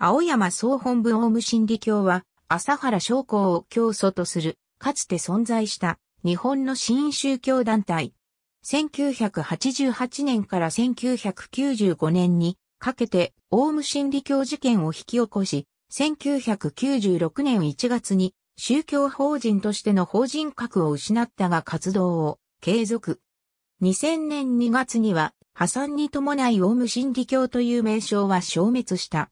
青山総本部オウム真理教は、朝原将校を教祖とする、かつて存在した日本の新宗教団体。1988年から1995年にかけてオウム真理教事件を引き起こし、1996年1月に宗教法人としての法人格を失ったが活動を継続。2000年2月には破産に伴いオウム真理教という名称は消滅した。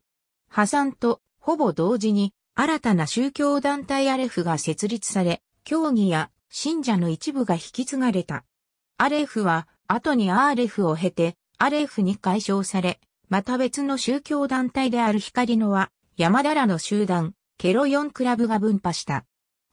破産とほぼ同時に新たな宗教団体アレフが設立され、教義や信者の一部が引き継がれた。アレフは後にアーレフを経てアレフに解消され、また別の宗教団体である光のは山田らの集団、ケロヨンクラブが分派した。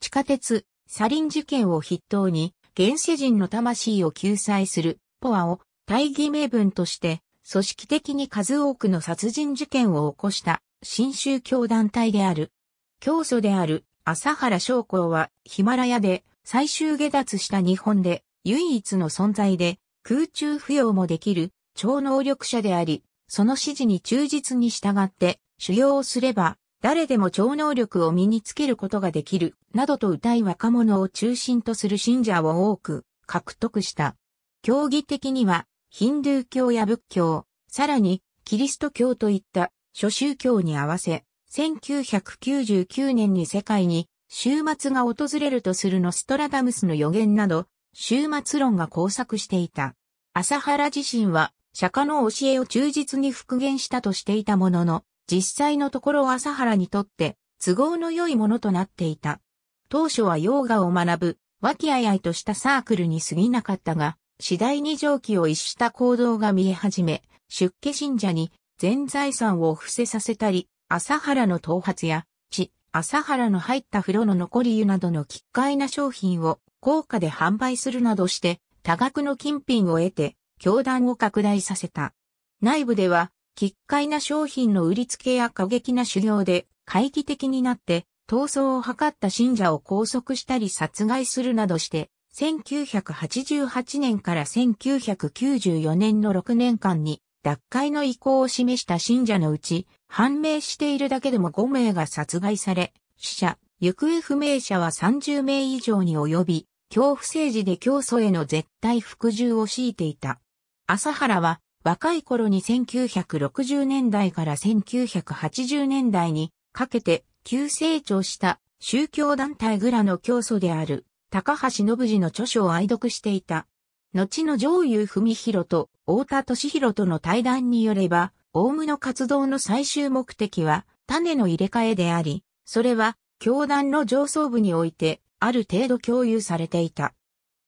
地下鉄、サリン事件を筆頭に、現世人の魂を救済する、ポアを大義名分として、組織的に数多くの殺人事件を起こした新宗教団体である。教祖である朝原将校はヒマラヤで最終下脱した日本で唯一の存在で空中浮揚もできる超能力者であり、その指示に忠実に従って修行をすれば誰でも超能力を身につけることができるなどと歌い若者を中心とする信者を多く獲得した。競技的にはヒンドゥー教や仏教、さらにキリスト教といった諸宗教に合わせ、1999年に世界に終末が訪れるとするノストラダムスの予言など、終末論が交錯していた。朝原自身は、釈迦の教えを忠実に復元したとしていたものの、実際のところ朝原にとって都合の良いものとなっていた。当初はヨーガを学ぶ、和気あいあいとしたサークルに過ぎなかったが、次第に蒸気を逸した行動が見え始め、出家信者に全財産を伏せさせたり、朝原の頭髪や、地、朝原の入った風呂の残り湯などの奇怪な商品を高価で販売するなどして、多額の金品を得て、教団を拡大させた。内部では、奇怪な商品の売り付けや過激な修行で、会議的になって、闘争を図った信者を拘束したり殺害するなどして、1988年から1994年の6年間に脱会の意向を示した信者のうち、判明しているだけでも5名が殺害され、死者、行方不明者は30名以上に及び、恐怖政治で教祖への絶対服従を強いていた。朝原は、若い頃に1960年代から1980年代にかけて急成長した宗教団体グラの教祖である高橋信次の著書を愛読していた。後の上優文弘と太田敏弘との対談によれば、オウムの活動の最終目的は種の入れ替えであり、それは教団の上層部においてある程度共有されていた。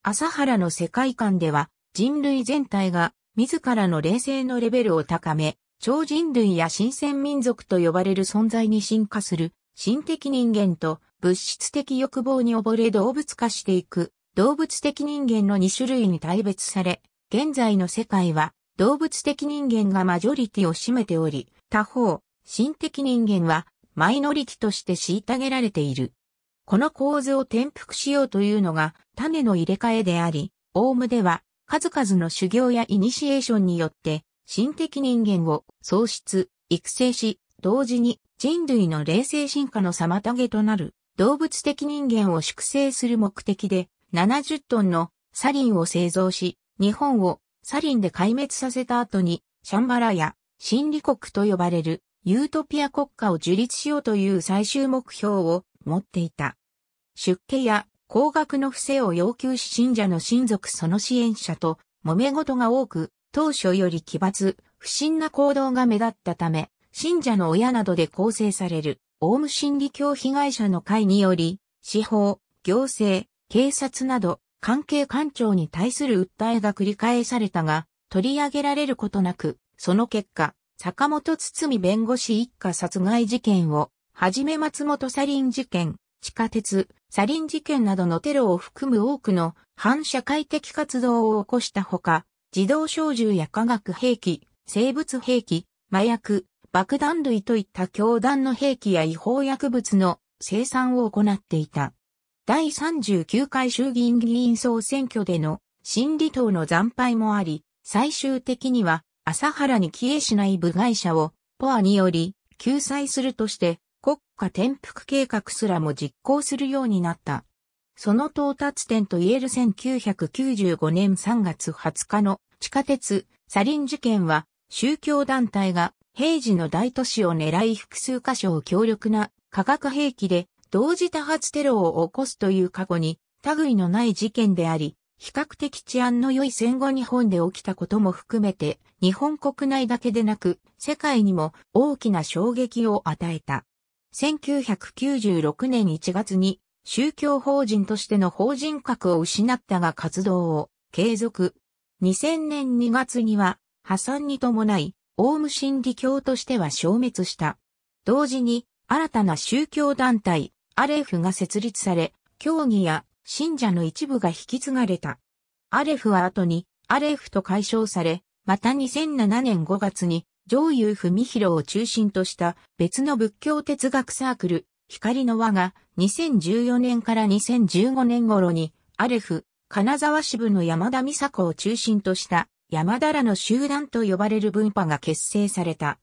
朝原の世界観では人類全体が自らの冷静のレベルを高め、超人類や新鮮民族と呼ばれる存在に進化する心的人間と物質的欲望に溺れ動物化していく、動物的人間の2種類に大別され、現在の世界は動物的人間がマジョリティを占めており、他方、心的人間はマイノリティとして虐げられている。この構図を転覆しようというのが種の入れ替えであり、オウムでは数々の修行やイニシエーションによって、心的人間を創出、育成し、同時に人類の冷静進化の妨げとなる動物的人間を粛清する目的で70トンのサリンを製造し、日本をサリンで壊滅させた後にシャンバラや心理国と呼ばれるユートピア国家を樹立しようという最終目標を持っていた。出家や高額の不正を要求し信者の親族その支援者と揉め事が多く、当初より奇抜、不審な行動が目立ったため、信者の親などで構成される、オウム真理教被害者の会により、司法、行政、警察など、関係官庁に対する訴えが繰り返されたが、取り上げられることなく、その結果、坂本堤弁護士一家殺害事件を、はじめ松本サリン事件、地下鉄、サリン事件などのテロを含む多くの反社会的活動を起こしたほか、自動小銃や化学兵器、生物兵器、麻薬、爆弾類といった教団の兵器や違法薬物の生産を行っていた。第39回衆議院議員総選挙での新理党の惨敗もあり、最終的には朝原に帰依しない部外者をポアにより救済するとして国家転覆計画すらも実行するようになった。その到達点といえる1995年3月20日の地下鉄サリン事件は宗教団体が平時の大都市を狙い複数箇所を強力な化学兵器で同時多発テロを起こすという過去に類のない事件であり、比較的治安の良い戦後日本で起きたことも含めて、日本国内だけでなく、世界にも大きな衝撃を与えた。1996年1月に宗教法人としての法人格を失ったが活動を継続。2000年2月には破産に伴いオウム真理教としては消滅した。同時に、新たな宗教団体、アレフが設立され、教義や信者の一部が引き継がれた。アレフは後に、アレフと解消され、また2007年5月に、上優文弘を中心とした別の仏教哲学サークル、光の輪が2014年から2015年頃に、アレフ、金沢支部の山田美佐子を中心とした山田らの集団と呼ばれる分派が結成された。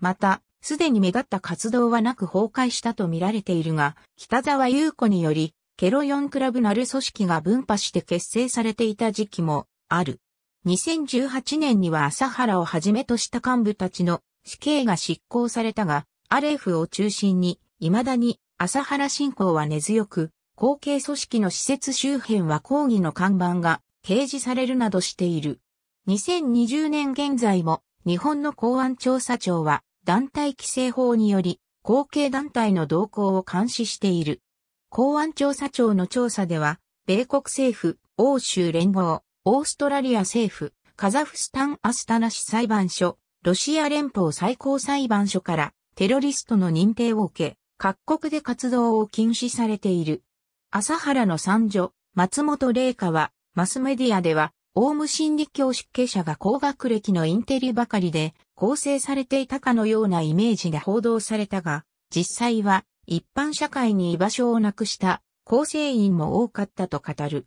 また、すでに目立った活動はなく崩壊したと見られているが、北沢優子により、ケロ4クラブなる組織が分派して結成されていた時期もある。2018年には朝原をはじめとした幹部たちの死刑が執行されたが、アレフを中心に、未だに朝原信仰は根強く、後継組織の施設周辺は抗議の看板が掲示されるなどしている。2020年現在も日本の公安調査庁は団体規制法により後継団体の動向を監視している。公安調査庁の調査では、米国政府、欧州連合、オーストラリア政府、カザフスタン・アスタナ市裁判所、ロシア連邦最高裁判所からテロリストの認定を受け、各国で活動を禁止されている。朝原の三女、松本玲香は、マスメディアでは、オウム真理教出家者が高学歴のインテリばかりで構成されていたかのようなイメージで報道されたが、実際は一般社会に居場所をなくした構成員も多かったと語る。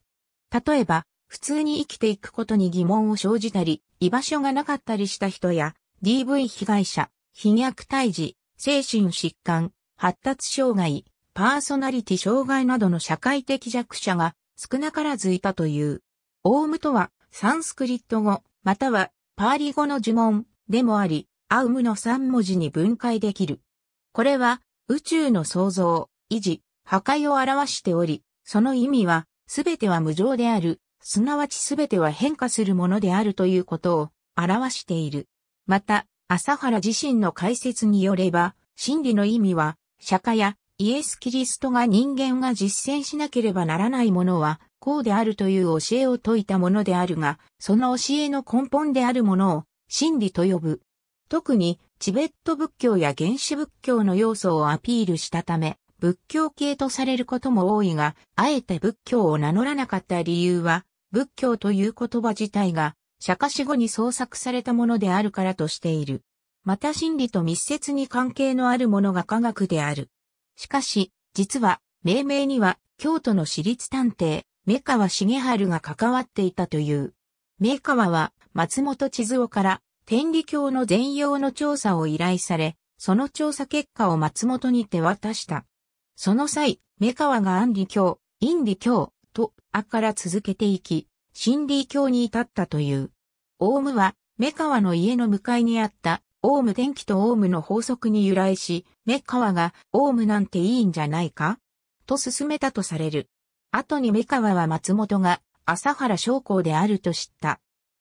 例えば、普通に生きていくことに疑問を生じたり、居場所がなかったりした人や、DV 被害者、被虐待児、精神疾患、発達障害、パーソナリティ障害などの社会的弱者が少なからずいたという。オウムとはサンスクリット語、またはパーリ語の呪文でもあり、アウムの3文字に分解できる。これは宇宙の創造、維持、破壊を表しており、その意味は、すべては無常である、すなわちすべては変化するものであるということを表している。また、朝原自身の解説によれば、真理の意味は、釈迦やイエス・キリストが人間が実践しなければならないものは、こうであるという教えを説いたものであるが、その教えの根本であるものを真理と呼ぶ。特にチベット仏教や原始仏教の要素をアピールしたため、仏教系とされることも多いが、あえて仏教を名乗らなかった理由は、仏教という言葉自体が、釈迦死後に創作されたものであるからとしている。また真理と密接に関係のあるものが科学である。しかし、実は、命名には、京都の私立探偵、目川重春が関わっていたという。目川は松本千鶴夫から天理教の全容の調査を依頼され、その調査結果を松本に手渡した。その際、目川が安理教、陰理教とあから続けていき、心理教に至ったという。オウムは、目川の家の向かいにあったオウム電気とオウムの法則に由来し、メ川カワがオウムなんていいんじゃないかと進めたとされる。後に目川は松本が朝原将校であると知った。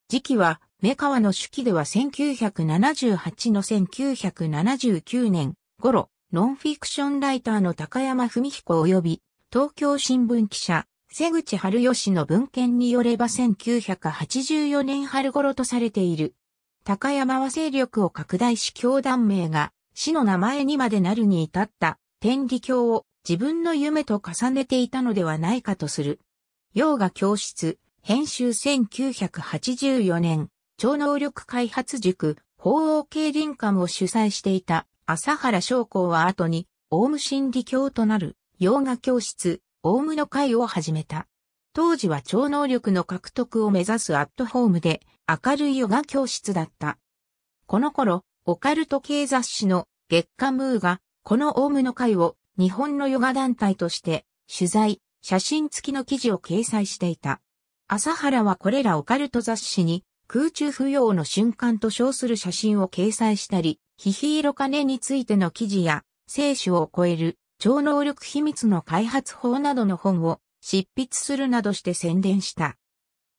時期は、目川の手記では1978の1979年頃、ノンフィクションライターの高山文彦及び、東京新聞記者、瀬口春吉の文献によれば1984年春頃とされている。高山は勢力を拡大し教団名が、死の名前にまでなるに至った、天理教を自分の夢と重ねていたのではないかとする。洋画教室、編集1984年、超能力開発塾、法王経林館を主催していた朝原将校は後に、オウム心理教となる洋画教室、オウムの会を始めた。当時は超能力の獲得を目指すアットホームで明るいヨガ教室だった。この頃、オカルト系雑誌の月刊ムーがこのオウムの会を日本のヨガ団体として、取材、写真付きの記事を掲載していた。朝原はこれらオカルト雑誌に、空中浮揚の瞬間と称する写真を掲載したり、ヒヒイロカネについての記事や、生死を超える超能力秘密の開発法などの本を執筆するなどして宣伝した。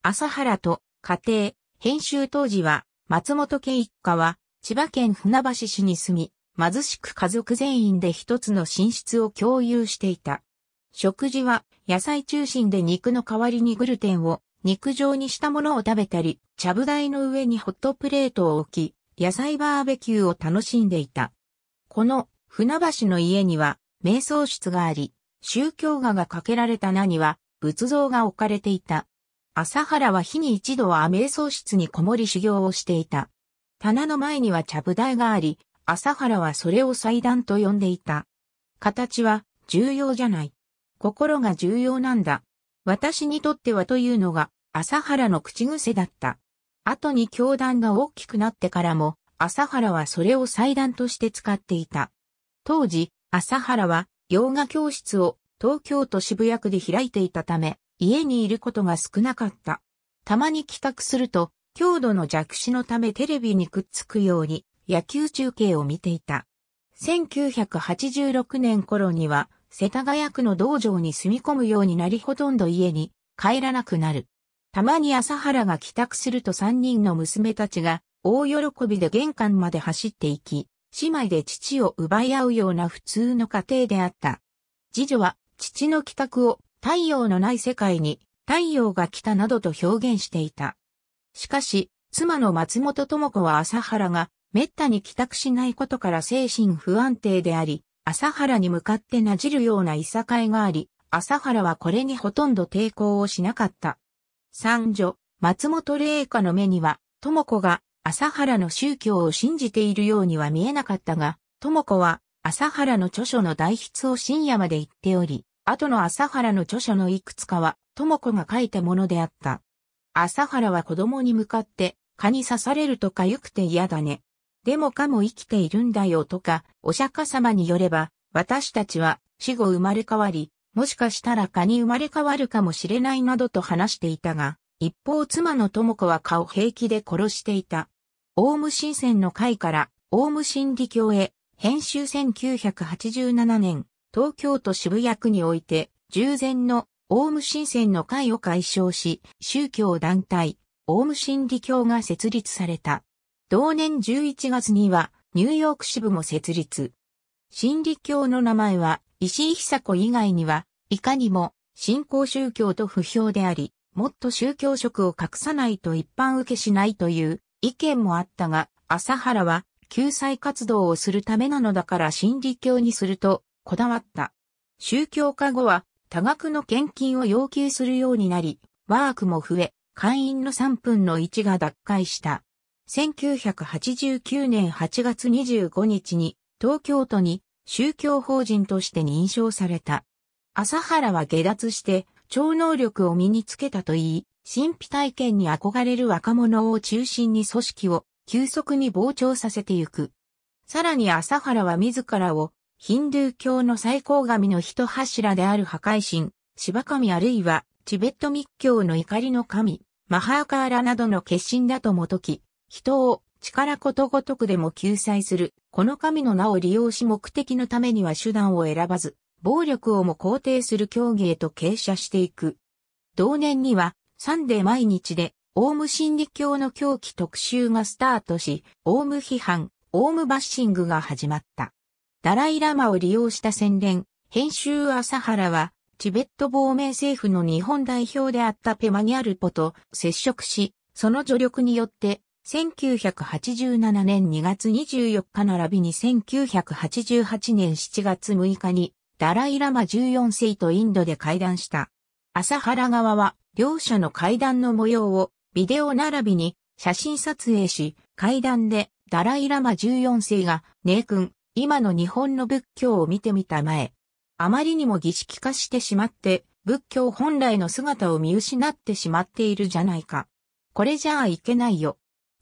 朝原と家庭、編集当時は松本家一家は千葉県船橋市に住み、貧しく家族全員で一つの寝室を共有していた。食事は野菜中心で肉の代わりにグルテンを肉状にしたものを食べたり、茶ゃ台の上にホットプレートを置き、野菜バーベキューを楽しんでいた。この船橋の家には瞑想室があり、宗教画がかけられた名には仏像が置かれていた。朝原は日に一度は瞑想室にこもり修行をしていた。棚の前には茶ゃ台があり、朝原はそれを祭壇と呼んでいた。形は重要じゃない。心が重要なんだ。私にとってはというのが朝原の口癖だった。後に教団が大きくなってからも、朝原はそれを祭壇として使っていた。当時、朝原は洋画教室を東京都渋谷区で開いていたため、家にいることが少なかった。たまに帰宅すると、強度の弱視のためテレビにくっつくように野球中継を見ていた。1986年頃には、世田谷区の道場に住み込むようになりほとんど家に帰らなくなる。たまに朝原が帰宅すると3人の娘たちが大喜びで玄関まで走っていき、姉妹で父を奪い合うような普通の家庭であった。次女は父の帰宅を太陽のない世界に太陽が来たなどと表現していた。しかし、妻の松本智子は朝原が滅多に帰宅しないことから精神不安定であり、朝原に向かってなじるようないさかいがあり、朝原はこれにほとんど抵抗をしなかった。三女、松本玲香の目には、智子が朝原の宗教を信じているようには見えなかったが、智子は朝原の著書の代筆を深夜まで言っており、後の朝原の著書のいくつかは、智子が書いたものであった。朝原は子供に向かって、蚊に刺されるとかゆくて嫌だね。でもかも生きているんだよとか、お釈迦様によれば、私たちは死後生まれ変わり、もしかしたら蚊に生まれ変わるかもしれないなどと話していたが、一方妻の智子は蚊を平気で殺していた。オウム神仙の会からオウム真理教へ、編集1987年、東京都渋谷区において、従前のオウム神仙の会を解消し、宗教団体、オウム真理教が設立された。同年11月にはニューヨーク支部も設立。真理教の名前は石井久子以外には、いかにも信仰宗教と不評であり、もっと宗教色を隠さないと一般受けしないという意見もあったが、朝原は救済活動をするためなのだから真理教にするとこだわった。宗教化後は多額の献金を要求するようになり、ワークも増え、会員の3分の1が脱会した。1989年8月25日に東京都に宗教法人として認証された。朝原は下脱して超能力を身につけたといい、神秘体験に憧れる若者を中心に組織を急速に膨張させていく。さらに朝原は自らをヒンドゥー教の最高神の一柱である破壊神、芝神あるいはチベット密教の怒りの神、マハーカーラなどの決心だともとき、人を力ことごとくでも救済する。この神の名を利用し目的のためには手段を選ばず、暴力をも肯定する教義へと傾斜していく。同年には、サンデー毎日で、オウム真理教の狂気特集がスタートし、オウム批判、オウムバッシングが始まった。ダライラマを利用した宣伝、編集朝原は、チベット亡命政府の日本代表であったペマニャルポと接触し、その助力によって1987年2月24日並びに1988年7月6日にダライラマ14世とインドで会談した。朝原側は両者の会談の模様をビデオ並びに写真撮影し、会談でダライラマ14世が、姉君、今の日本の仏教を見てみた前、あまりにも儀式化してしまって、仏教本来の姿を見失ってしまっているじゃないか。これじゃあいけないよ。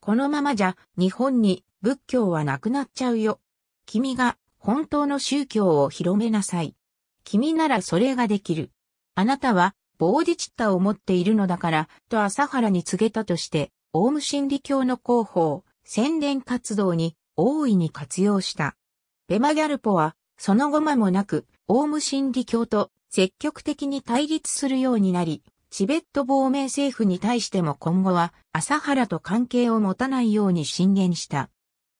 このままじゃ日本に仏教はなくなっちゃうよ。君が本当の宗教を広めなさい。君ならそれができる。あなたはボーディチッタを持っているのだから、と朝原に告げたとして、オウム真理教の広報、宣伝活動に大いに活用した。ベマギャルポは、その後間もなく、オウム真理教と積極的に対立するようになり、チベット亡命政府に対しても今後は朝原と関係を持たないように進言した。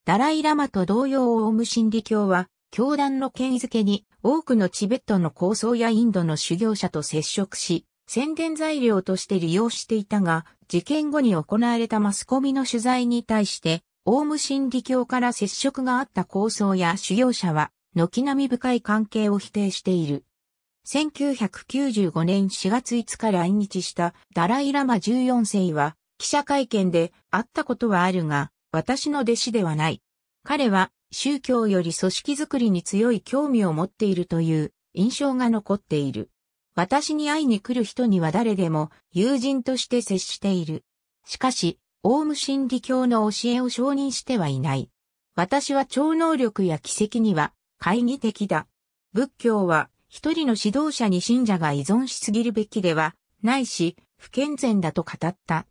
ダライラマと同様オウム真理教は教団の権威づけに多くのチベットの構想やインドの修行者と接触し、宣伝材料として利用していたが、事件後に行われたマスコミの取材に対して、オウム真理教から接触があった構想や修行者は、軒並み深い関係を否定している。1995年4月5日来日したダライラマ14世は記者会見で会ったことはあるが私の弟子ではない。彼は宗教より組織づくりに強い興味を持っているという印象が残っている。私に会いに来る人には誰でも友人として接している。しかし、オウム真理教の教えを承認してはいない。私は超能力や奇跡には懐疑的だ。仏教は一人の指導者に信者が依存しすぎるべきではないし、不健全だと語った。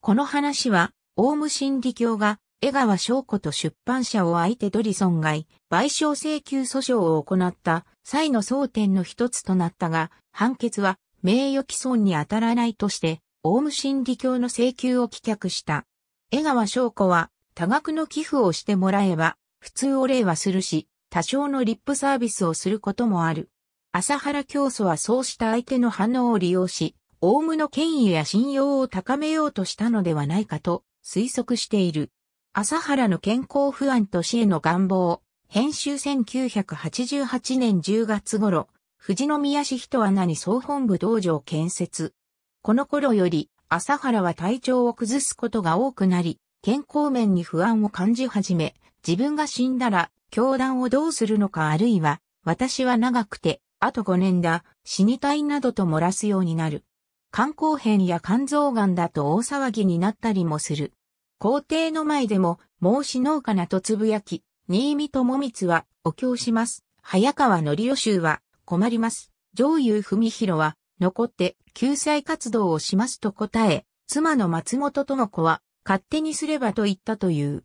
この話は、オウム真理教が江川翔子と出版社を相手取り損害、賠償請求訴訟を行った際の争点の一つとなったが、判決は名誉毀損に当たらないとして、オウム真理教の請求を棄却した。江川翔子は、多額の寄付をしてもらえば、普通お礼はするし、多少のリップサービスをすることもある。朝原教祖はそうした相手の反応を利用し、オウムの権威や信用を高めようとしたのではないかと推測している。朝原の健康不安と死への願望、編集1988年10月頃、富士宮市人穴に総本部道場建設。この頃より、朝原は体調を崩すことが多くなり、健康面に不安を感じ始め、自分が死んだら、教団をどうするのかあるいは、私は長くて、あと5年だ、死にたいなどと漏らすようになる。肝硬変や肝臓癌だと大騒ぎになったりもする。皇帝の前でも、死の農家なとつぶやき、新見智光は、お経します。早川則義衆は、困ります。上優文弘は、残って、救済活動をしますと答え、妻の松本智子は、勝手にすればと言ったという。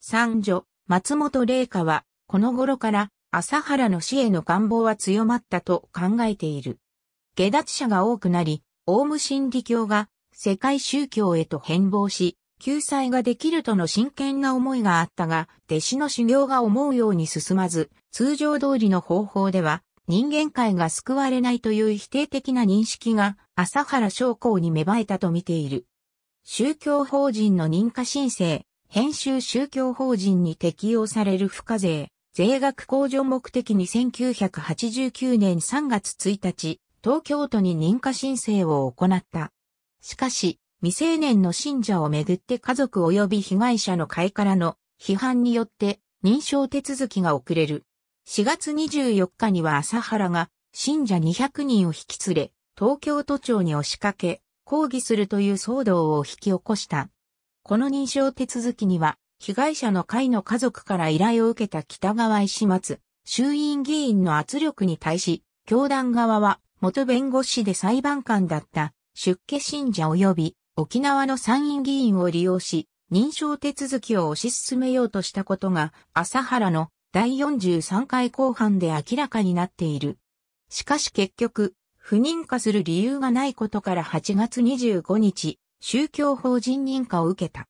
三女、松本麗華は、この頃から、朝原の死への願望は強まったと考えている。下脱者が多くなり、オウム真理教が世界宗教へと変貌し、救済ができるとの真剣な思いがあったが、弟子の修行が思うように進まず、通常通りの方法では人間界が救われないという否定的な認識が朝原将校に芽生えたと見ている。宗教法人の認可申請、編集宗教法人に適用される付加税、税額控除目的に1989年3月1日、東京都に認可申請を行った。しかし、未成年の信者をめぐって家族及び被害者の会からの批判によって認証手続きが遅れる。4月24日には朝原が信者200人を引き連れ、東京都庁に押しかけ、抗議するという騒動を引き起こした。この認証手続きには被害者の会の家族から依頼を受けた北川石松、衆院議員の圧力に対し、教団側は元弁護士で裁判官だった出家信者及び沖縄の参院議員を利用し、認証手続きを推し進めようとしたことが、朝原の第43回後半で明らかになっている。しかし結局、不認可する理由がないことから8月25日、宗教法人認可を受けた。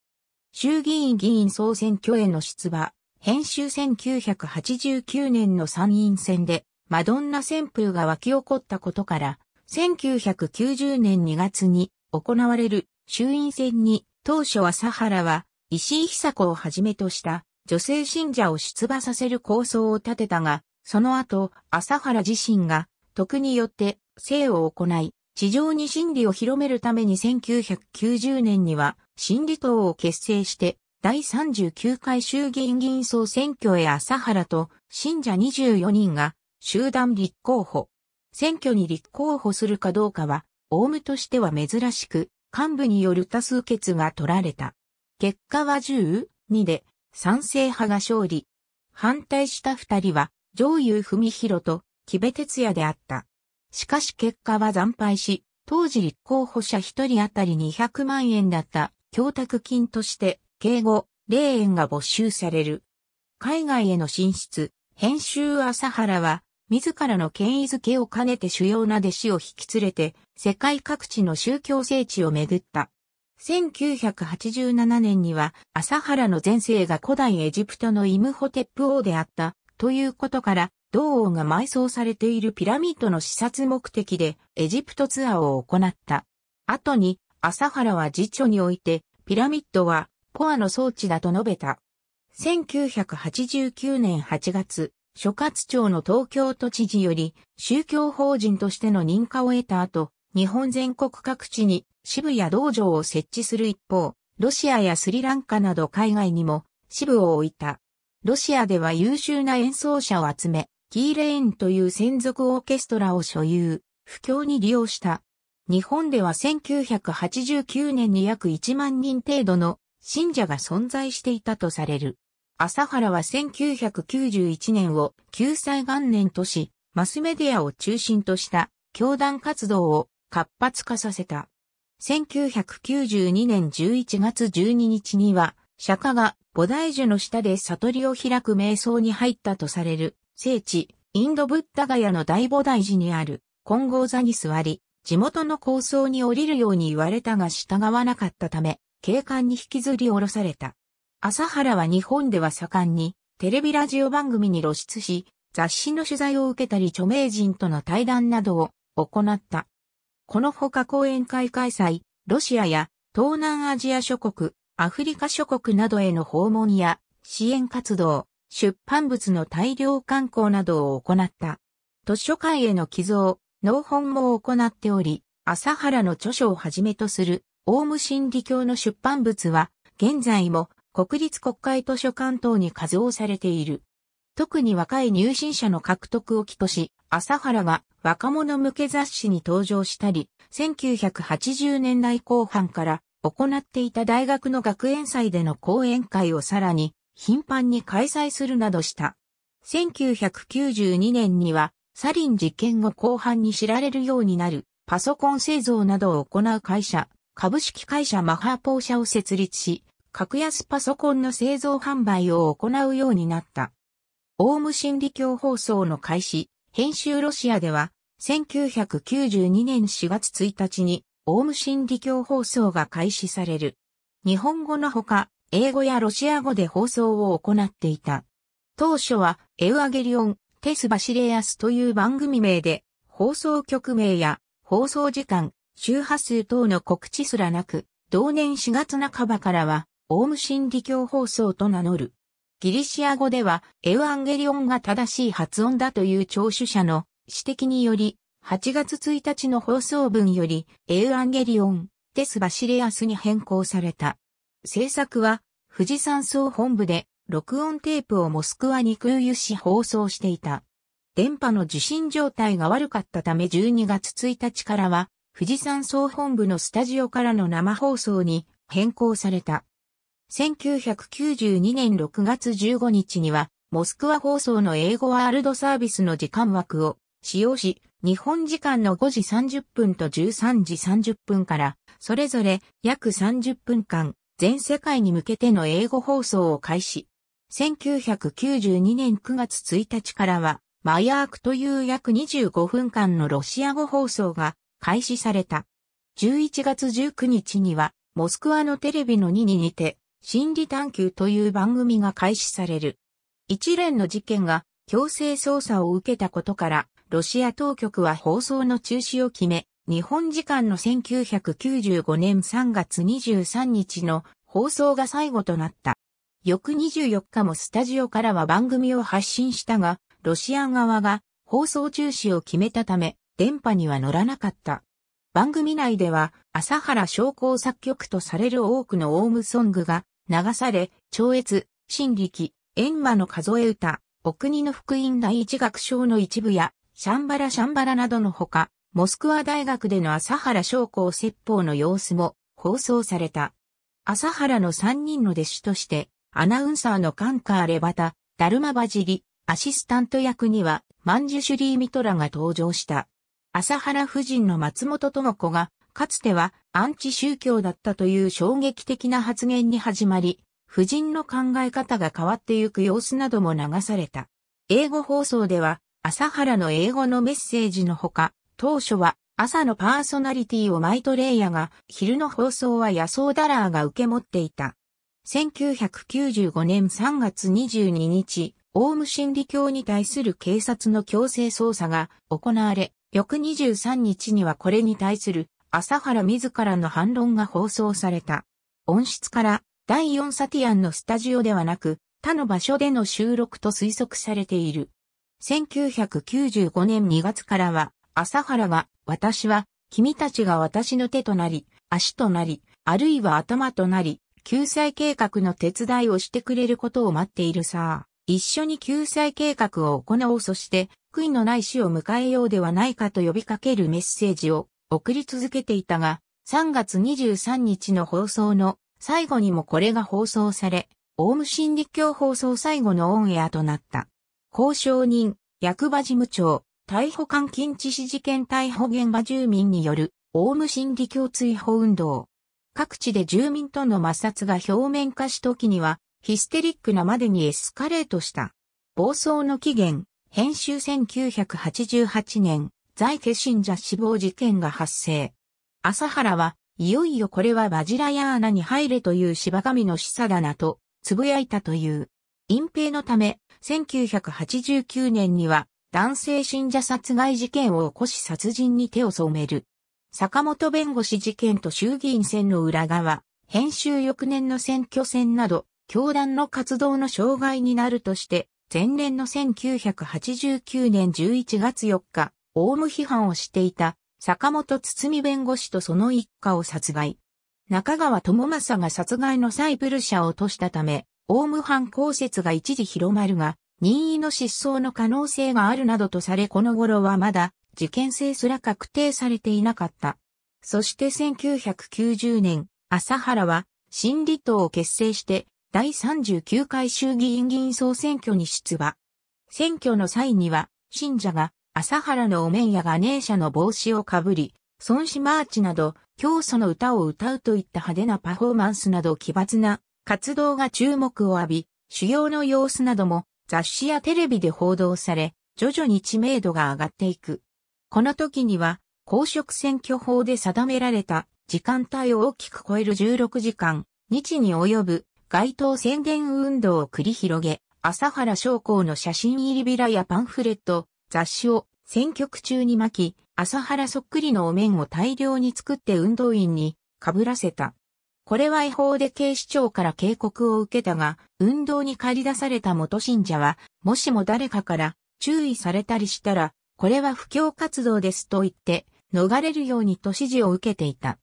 衆議院議員総選挙への出馬、編集1989年の参院選で、マドンナ旋風が沸き起こったことから、1990年2月に行われる衆院選に、当初は佐原は、石井久子をはじめとした女性信者を出馬させる構想を立てたが、その後、朝原自身が、徳によって、生を行い、地上に真理を広めるために1990年には、新離党を結成して、第39回衆議院議員総選挙へ朝原と信者24人が集団立候補。選挙に立候補するかどうかは、オウムとしては珍しく、幹部による多数決が取られた。結果は10、2で、賛成派が勝利。反対した二人は、上優文弘と木部哲也であった。しかし結果は惨敗し、当時立候補者一人当たり200万円だった供託金として、敬語、霊園が没収される。海外への進出、編集朝原は、自らの権威づけを兼ねて主要な弟子を引き連れて、世界各地の宗教聖地を巡った。1987年には、朝原の前世が古代エジプトのイムホテップ王であった、ということから、同王が埋葬されているピラミッドの視察目的で、エジプトツアーを行った。後に、朝原は辞書において、ピラミッドはポアの装置だと述べた。1989年8月、諸葛町の東京都知事より宗教法人としての認可を得た後、日本全国各地に支部や道場を設置する一方、ロシアやスリランカなど海外にも支部を置いた。ロシアでは優秀な演奏者を集め、キーレーンという専属オーケストラを所有、不況に利用した。日本では1989年に約1万人程度の信者が存在していたとされる。朝原は1991年を救済元年とし、マスメディアを中心とした教団活動を活発化させた。1992年11月12日には、釈迦が菩提樹の下で悟りを開く瞑想に入ったとされる聖地、インドブッダガヤの大菩提寺にある金剛座に座り、地元の構想に降りるように言われたが従わなかったため、警官に引きずり下ろされた。朝原は日本では盛んに、テレビラジオ番組に露出し、雑誌の取材を受けたり著名人との対談などを行った。このほか講演会開催、ロシアや東南アジア諸国、アフリカ諸国などへの訪問や支援活動、出版物の大量刊行などを行った。図書館への寄贈、農本も行っており、朝原の著書をはじめとする、オウム真理教の出版物は、現在も国立国会図書館等に数をされている。特に若い入信者の獲得を起とし、朝原が若者向け雑誌に登場したり、1980年代後半から行っていた大学の学園祭での講演会をさらに頻繁に開催するなどした。1992年にはサリン事件後後半に知られるようになる、パソコン製造などを行う会社、株式会社マハーポー社を設立し、格安パソコンの製造販売を行うようになった。オウム真理教放送の開始、編集ロシアでは、1992年4月1日に、オウム真理教放送が開始される。日本語のほか、英語やロシア語で放送を行っていた。当初は、エウアゲリオン、テスバシレアスという番組名で、放送局名や放送時間、周波数等の告知すらなく、同年4月半ばからは、オウム真理教放送と名乗る。ギリシア語では、エウアンゲリオンが正しい発音だという聴取者の指摘により、8月1日の放送分より、エウアンゲリオン、テスバシレアスに変更された。制作は、富士山総本部で、録音テープをモスクワに空輸し放送していた。電波の受信状態が悪かったため12月1日からは、富士山総本部のスタジオからの生放送に変更された。1992年6月15日には、モスクワ放送の英語ワールドサービスの時間枠を使用し、日本時間の5時30分と13時30分から、それぞれ約30分間、全世界に向けての英語放送を開始。1992年9月1日からは、マヤークという約25分間のロシア語放送が開始された。11月19日には、モスクワのテレビの2に似て、心理探求という番組が開始される。一連の事件が強制捜査を受けたことから、ロシア当局は放送の中止を決め、日本時間の1995年3月23日の放送が最後となった。翌24日もスタジオからは番組を発信したが、ロシア側が放送中止を決めたため、電波には乗らなかった。番組内では、朝原昇校作曲とされる多くのオウムソングが流され、超越、新力、閻魔の数え歌、お国の福音第一楽章の一部や、シャンバラシャンバラなどのほか、モスクワ大学での朝原昇校説法の様子も放送された。朝原の3人の弟子として、アナウンサーのカンカーレバタ、ダルマバジリ、アシスタント役にはマンジュシュリー・ミトラが登場した。朝原夫人の松本智子が、かつてはアンチ宗教だったという衝撃的な発言に始まり、夫人の考え方が変わってゆく様子なども流された。英語放送では、朝原の英語のメッセージのほか、当初は朝のパーソナリティをマイトレイヤが、昼の放送は野草ダラーが受け持っていた。1995年3月22日、オウム真理教に対する警察の強制捜査が行われ、翌23日にはこれに対する朝原自らの反論が放送された。音質から第4サティアンのスタジオではなく、他の場所での収録と推測されている。1995年2月からは、朝原は、私は、君たちが私の手となり、足となり、あるいは頭となり、救済計画の手伝いをしてくれることを待っているさあ。一緒に救済計画を行おうそして、悔いのない死を迎えようではないかと呼びかけるメッセージを送り続けていたが、3月23日の放送の最後にもこれが放送され、オウム真理教放送最後のオンエアとなった。交渉人、役場事務長、逮捕監禁致死事件逮捕現場住民による、オウム真理教追放運動。各地で住民との摩擦が表面化した時には、ヒステリックなまでにエスカレートした。暴走の起源、編集1988年、在家信者死亡事件が発生。朝原は、いよいよこれはバジラヤーナに入れという芝神の示唆だなと、つぶやいたという。隠蔽のため、1989年には、男性信者殺害事件を起こし殺人に手を染める。坂本弁護士事件と衆議院選の裏側、編集翌年の選挙戦など、教団の活動の障害になるとして、前年の1989年11月4日、オウム批判をしていた坂本堤弁護士とその一家を殺害。中川智政が殺害の際ブルシャを落としたため、オウム犯公説が一時広まるが、任意の失踪の可能性があるなどとされこの頃はまだ事件性すら確定されていなかった。そして1990年、朝原は、新離党を結成して、第39回衆議院議員総選挙に出馬。選挙の際には、信者が、朝原のお面やガネーシャの帽子をかぶり、孫子マーチなど、教祖の歌を歌うといった派手なパフォーマンスなど奇抜な活動が注目を浴び、主要の様子なども雑誌やテレビで報道され、徐々に知名度が上がっていく。この時には、公職選挙法で定められた時間帯を大きく超える16時間、日に及ぶ街頭宣言運動を繰り広げ、朝原将校の写真入りビラやパンフレット、雑誌を選挙区中に巻き、朝原そっくりのお面を大量に作って運動員に被らせた。これは違法で警視庁から警告を受けたが、運動に借り出された元信者は、もしも誰かから注意されたりしたら、これは布教活動ですと言って、逃れるようにと指示を受けていた。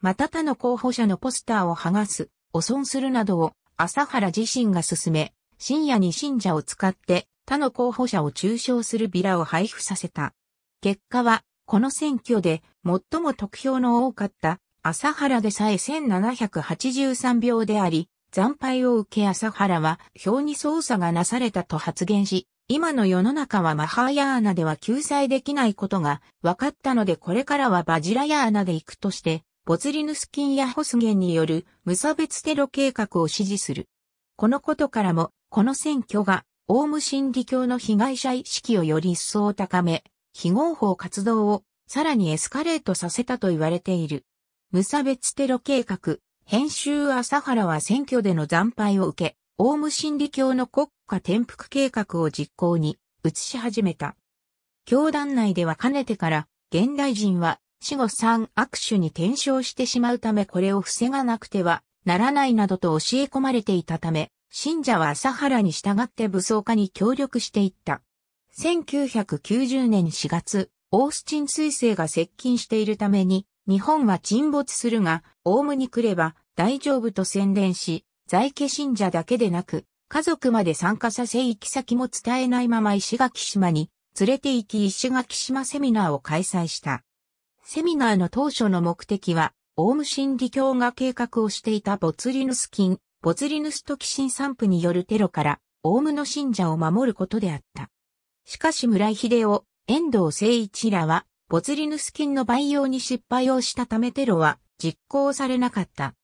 また他の候補者のポスターを剥がす、汚損するなどを、朝原自身が進め、深夜に信者を使って他の候補者を中傷するビラを配布させた。結果は、この選挙で最も得票の多かった朝原でさえ1783票であり、惨敗を受け朝原は票に操作がなされたと発言し、今の世の中はマハーヤーナでは救済できないことが分かったのでこれからはバジラヤーナで行くとして、ボツリヌスキンやホスゲンによる無差別テロ計画を支持する。このことからも、この選挙が、オウム真理教の被害者意識をより一層高め、非合法活動をさらにエスカレートさせたと言われている。無差別テロ計画、編集朝原は選挙での惨敗を受け、オウム真理教の国家転覆計画を実行に移し始めた。教団内ではかねてから、現代人は死後三悪種に転生してしまうためこれを防がなくてはならないなどと教え込まれていたため、信者は朝原に従って武装化に協力していった。1990年4月、オースチン彗星が接近しているために、日本は沈没するが、オウムに来れば大丈夫と宣伝し、在家信者だけでなく、家族まで参加させ行き先も伝えないまま石垣島に連れて行き石垣島セミナーを開催した。セミナーの当初の目的は、オウム真理教が計画をしていたボツリヌス菌、ボツリヌストキシン散布によるテロから、オウムの信者を守ることであった。しかし村井秀夫、遠藤誠一らは、ボツリヌス菌の培養に失敗をしたためテロは実行されなかった。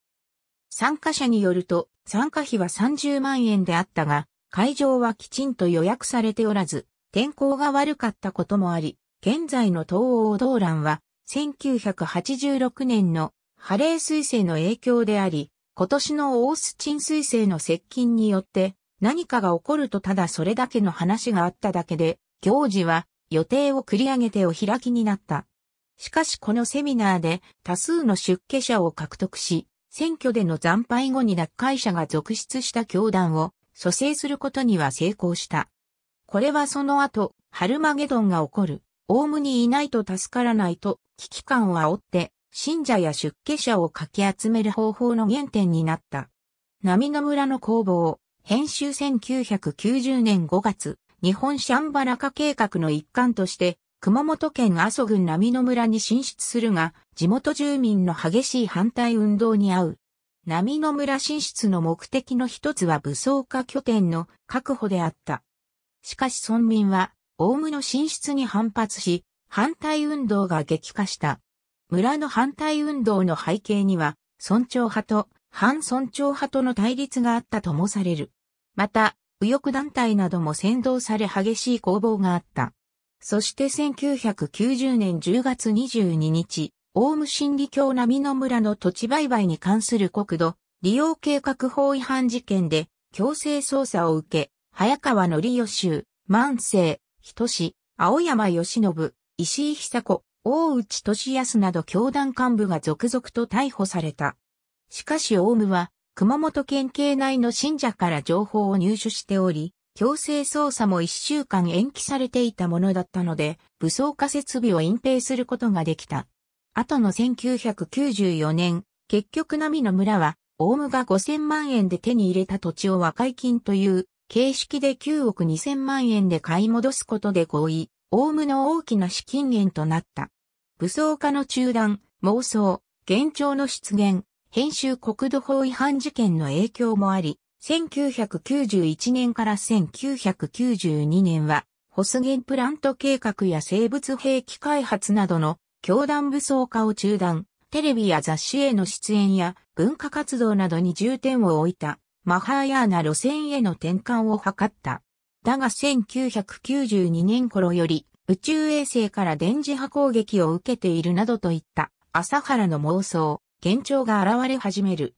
参加者によると、参加費は30万円であったが、会場はきちんと予約されておらず、天候が悪かったこともあり、現在の東欧動乱は、1986年のハレー彗星の影響であり、今年のオースチン彗星の接近によって何かが起こるとただそれだけの話があっただけで、行事は予定を繰り上げてお開きになった。しかしこのセミナーで多数の出家者を獲得し、選挙での惨敗後に脱会者が続出した教団を蘇生することには成功した。これはその後、ハルマゲドンが起こる、オウムにいないと助からないと危機感を煽って、信者や出家者をかき集める方法の原点になった。波の村の工房、編集1990年5月、日本シャンバラ化計画の一環として、熊本県阿蘇郡波野村に進出するが、地元住民の激しい反対運動に遭う。波野村進出の目的の一つは武装化拠点の確保であった。しかし村民は、オウムの進出に反発し、反対運動が激化した。村の反対運動の背景には、村長派と反村長派との対立があったともされる。また、右翼団体なども先導され激しい攻防があった。そして1990年10月22日、オウム真理教並野村の土地売買に関する国土、利用計画法違反事件で、強制捜査を受け、早川則義、万世、人志、青山義信、石井久子、大内俊康など教団幹部が続々と逮捕された。しかしオウムは、熊本県警内の信者から情報を入手しており、強制捜査も1週間延期されていたものだったので、武装化設備を隠蔽することができた。後の1994年、結局波の村は、オウムが5000万円で手に入れた土地を和解金という形式で9億2000万円で買い戻すことで合意、オウムの大きな資金源となった。武装化の中断、妄想、現状の出現、編集国土法違反事件の影響もあり、1991年から1992年は、ホスゲンプラント計画や生物兵器開発などの教団武装化を中断、テレビや雑誌への出演や文化活動などに重点を置いた、マハーヤーな路線への転換を図った。だが1992年頃より宇宙衛星から電磁波攻撃を受けているなどといった朝原の妄想、幻聴が現れ始める。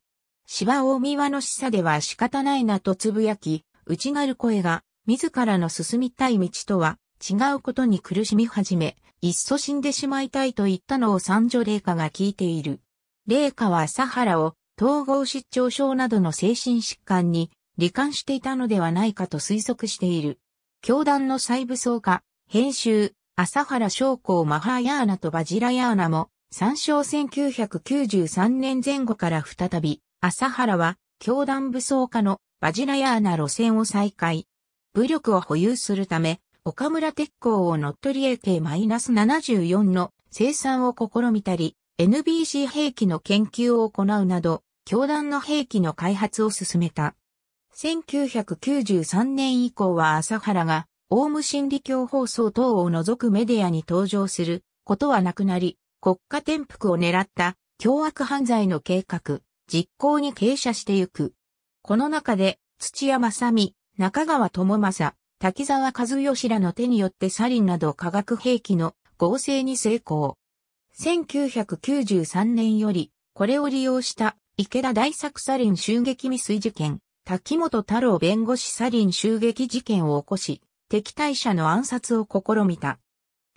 芝大宮の示唆では仕方ないなとつぶやき、内なる声が、自らの進みたい道とは違うことに苦しみ始め、いっそ死んでしまいたいと言ったのを三女霊華が聞いている。霊華はサハラを統合失調症などの精神疾患に罹患していたのではないかと推測している。教団の細部総化、編集、朝原将校マハーヤーナとバジラヤーナも、参照1993年前後から再び、朝原は、教団武装化のバジラヤーな路線を再開。武力を保有するため、岡村鉄工を乗っ取り AK-74 の生産を試みたり、NBC 兵器の研究を行うなど、教団の兵器の開発を進めた。1993年以降は朝原が、オウム真理教放送等を除くメディアに登場することはなくなり、国家転覆を狙った凶悪犯罪の計画、実行に傾斜してゆく。この中で、土屋正美、中川智正、滝沢和義らの手によってサリンなど化学兵器の合成に成功。1993年より、これを利用した池田大作サリン襲撃未遂事件、滝本太郎弁護士サリン襲撃事件を起こし、敵対者の暗殺を試みた。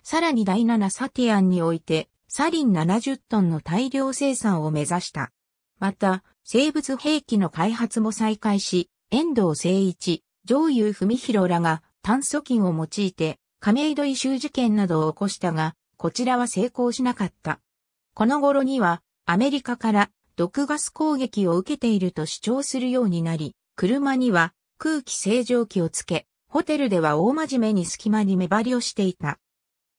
さらに第7サティアンにおいて、サリン70トンの大量生産を目指した。また、生物兵器の開発も再開し、遠藤誠一、上優文弘らが炭素菌を用いて亀戸異臭事件などを起こしたが、こちらは成功しなかった。この頃には、アメリカから毒ガス攻撃を受けていると主張するようになり、車には空気清浄機をつけ、ホテルでは大真面目に隙間に目張りをしていた。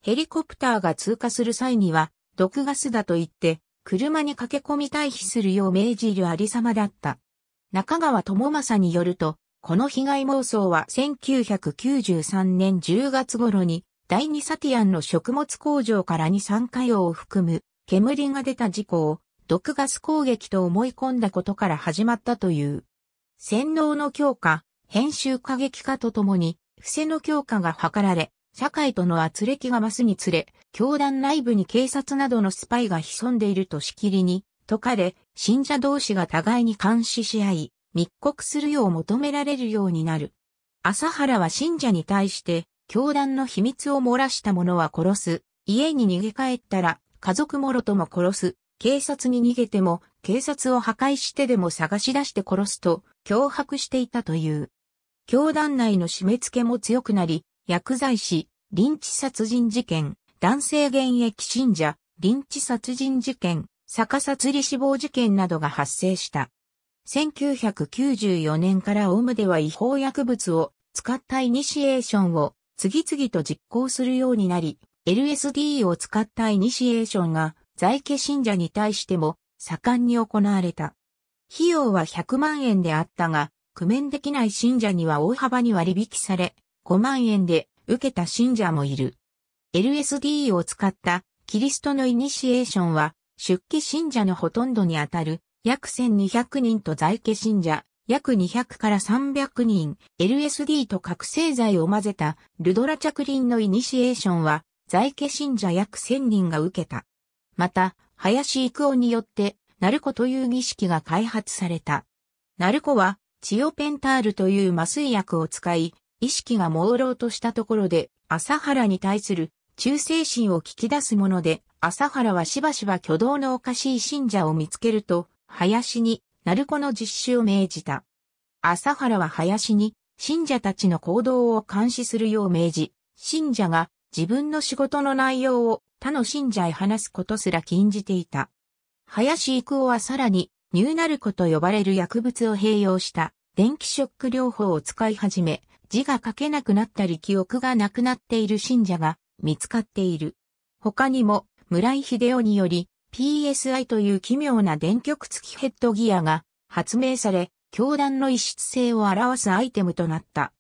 ヘリコプターが通過する際には、毒ガスだと言って、車に駆け込み退避するよう命じるありさまだった。中川智正によると、この被害妄想は1993年10月頃に、第二サティアンの食物工場から二酸化用を含む煙が出た事故を毒ガス攻撃と思い込んだことから始まったという。洗脳の強化、編集過激化とともに、伏せの強化が図られ、社会との圧力が増すにつれ、教団内部に警察などのスパイが潜んでいるとしきりに、解かれ、信者同士が互いに監視し合い、密告するよう求められるようになる。朝原は信者に対して、教団の秘密を漏らした者は殺す、家に逃げ帰ったら、家族もろとも殺す、警察に逃げても、警察を破壊してでも探し出して殺すと、脅迫していたという。教団内の締め付けも強くなり、薬剤師、臨チ殺人事件、男性現役信者、臨チ殺人事件、逆殺り死亡事件などが発生した。1994年からオウムでは違法薬物を使ったイニシエーションを次々と実行するようになり、LSD を使ったイニシエーションが在家信者に対しても盛んに行われた。費用は100万円であったが、工面できない信者には大幅に割引され、5万円で受けた信者もいる。LSD を使ったキリストのイニシエーションは出家信者のほとんどにあたる約1200人と在家信者約200から300人 LSD と覚醒剤を混ぜたルドラ着輪のイニシエーションは在家信者約1000人が受けた。また、林育夫によってナルコという儀式が開発された。ナルコはチオペンタールという麻酔薬を使い、意識が朦朧としたところで、朝原に対する忠誠心を聞き出すもので、朝原はしばしば挙動のおかしい信者を見つけると、林に、鳴子の実施を命じた。朝原は林に、信者たちの行動を監視するよう命じ、信者が自分の仕事の内容を他の信者へ話すことすら禁じていた。林育夫はさらに、ニューナルコと呼ばれる薬物を併用した電気ショック療法を使い始め、字が書けなくなったり記憶がなくなっている信者が見つかっている。他にも、村井秀夫により、PSI という奇妙な電極付きヘッドギアが発明され、教団の異質性を表すアイテムとなった。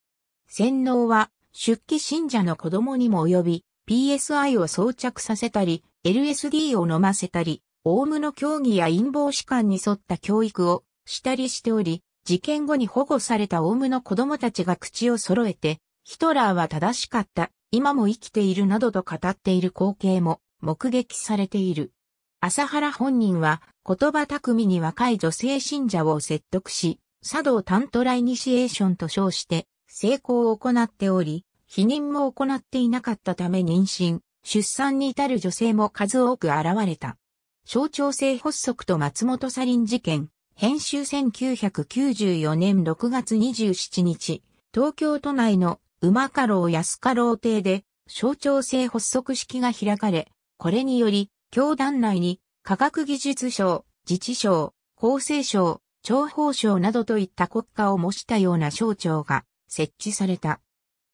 洗脳は出家信者の子供にも及び、PSI を装着させたり、LSD を飲ませたり、オウムの教義や陰謀士官に沿った教育をしたりしており、事件後に保護されたオウムの子供たちが口を揃えて、ヒトラーは正しかった、今も生きているなどと語っている光景も目撃されている。朝原本人は言葉巧みに若い女性信者を説得し、茶道タントライニシエーションと称して成功を行っており、否認も行っていなかったため妊娠、出産に至る女性も数多く現れた。象徴性発足と松本サリン事件、編集1994年6月27日、東京都内の馬家老安家老邸で省庁制発足式が開かれ、これにより、教団内に科学技術省、自治省、厚生省、情報省などといった国家を模したような省庁が設置された。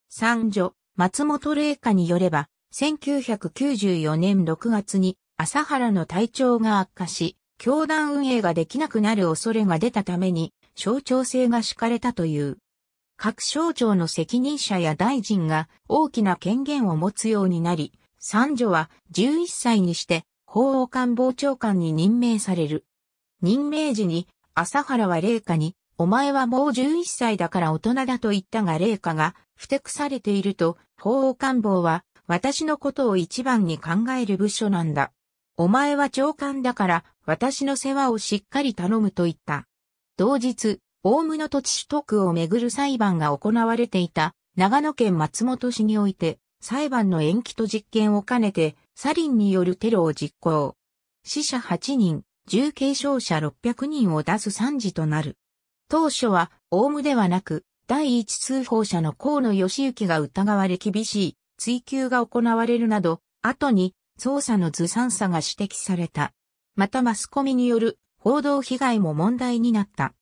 三女、松本玲香によれば、1994年6月に朝原の体調が悪化し、教団運営ができなくなる恐れが出たために、象徴性が敷かれたという。各省庁の責任者や大臣が大きな権限を持つようになり、三女は11歳にして法王官房長官に任命される。任命時に、朝原は麗華に、お前はもう11歳だから大人だと言ったが麗華が、ふてくされていると、法王官房は、私のことを一番に考える部署なんだ。お前は長官だから私の世話をしっかり頼むと言った。同日、オウムの土地取得をめぐる裁判が行われていた長野県松本市において裁判の延期と実験を兼ねてサリンによるテロを実行。死者8人、重軽傷者600人を出す惨事となる。当初は、オウムではなく、第一通報者の河野義行が疑われ厳しい追及が行われるなど、後に捜査のずさんさが指摘された。またマスコミによる報道被害も問題になった。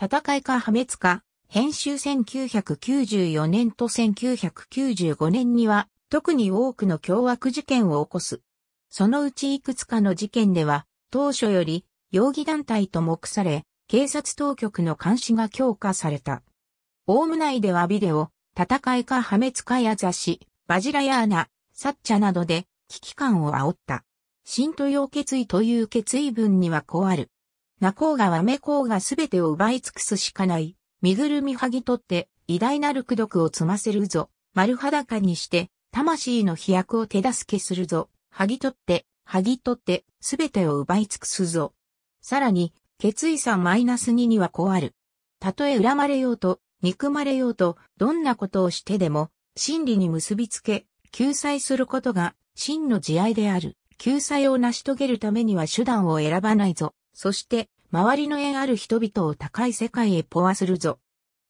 戦いか破滅か、編集1994年と1995年には、特に多くの凶悪事件を起こす。そのうちいくつかの事件では、当初より容疑団体と目され、警察当局の監視が強化された。オウム内ではビデオ、戦いか破滅かや雑誌、バジラヤーナ、サッチャなどで危機感を煽った。新都洋決意という決意文にはこうある。ナコがわめコがすべてを奪い尽くすしかない。身ぐるみ剥ぎ取って、偉大なる苦毒を積ませるぞ。丸裸にして、魂の飛躍を手助けするぞ。剥ぎ取って、剥ぎ取って、すべてを奪い尽くすぞ。さらに、決意さマイナス2にはこうある。たとえ恨まれようと、憎まれようと、どんなことをしてでも、真理に結びつけ、救済することが真の慈愛である。救済を成し遂げるためには手段を選ばないぞ。そして、周りの縁ある人々を高い世界へポアするぞ。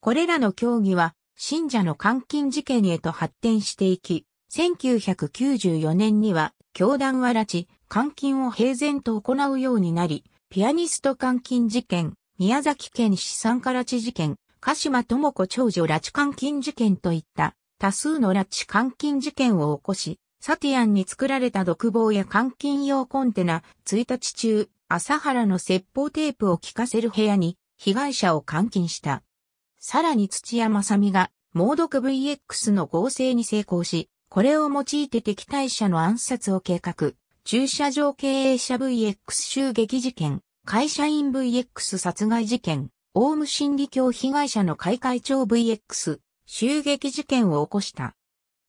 これらの協議は、信者の監禁事件へと発展していき、1994年には、教団は拉致、監禁を平然と行うようになり、ピアニスト監禁事件、宮崎県資産家拉致事件、鹿島智子長女拉致監禁事件といった多数の拉致監禁事件を起こし、サティアンに作られた独房や監禁用コンテナ、1日中、朝原の説法テープを聞かせる部屋に、被害者を監禁した。さらに土屋正美が、猛毒 VX の合成に成功し、これを用いて敵対者の暗殺を計画、駐車場経営者 VX 襲撃事件、会社員 VX 殺害事件、オウム心理教被害者の会会長 VX 襲撃事件を起こした。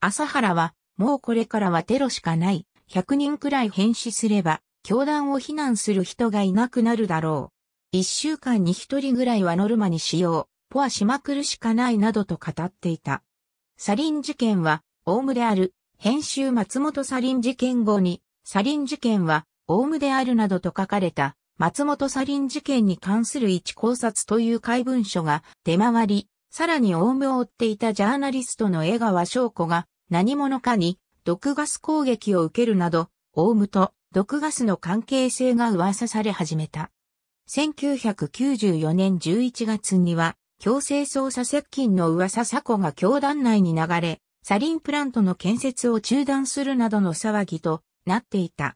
朝原はもうこれからはテロしかない。100人くらい変死すれば、教団を非難する人がいなくなるだろう。一週間に一人ぐらいはノルマにしよう。ポアしまくるしかないなどと語っていた。サリン事件は、オウムである、編集松本サリン事件後に、サリン事件は、オウムであるなどと書かれた、松本サリン事件に関する一考察という怪文書が出回り、さらにオウムを追っていたジャーナリストの江川翔子が何者かに毒ガス攻撃を受けるなど、オウムと毒ガスの関係性が噂され始めた。1994年11月には、強制捜査接近の噂サコが教団内に流れ、サリンプラントの建設を中断するなどの騒ぎとなっていた。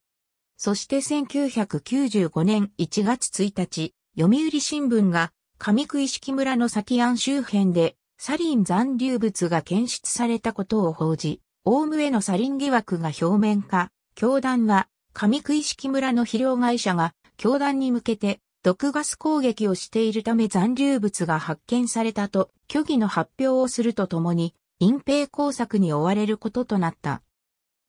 そして1995年1月1日、読売新聞が上区意識村の先ン周辺でサリン残留物が検出されたことを報じ、オウムへのサリン疑惑が表面化、教団は、上区式村の肥料会社が、教団に向けて、毒ガス攻撃をしているため残留物が発見されたと、虚偽の発表をするとともに、隠蔽工作に追われることとなった。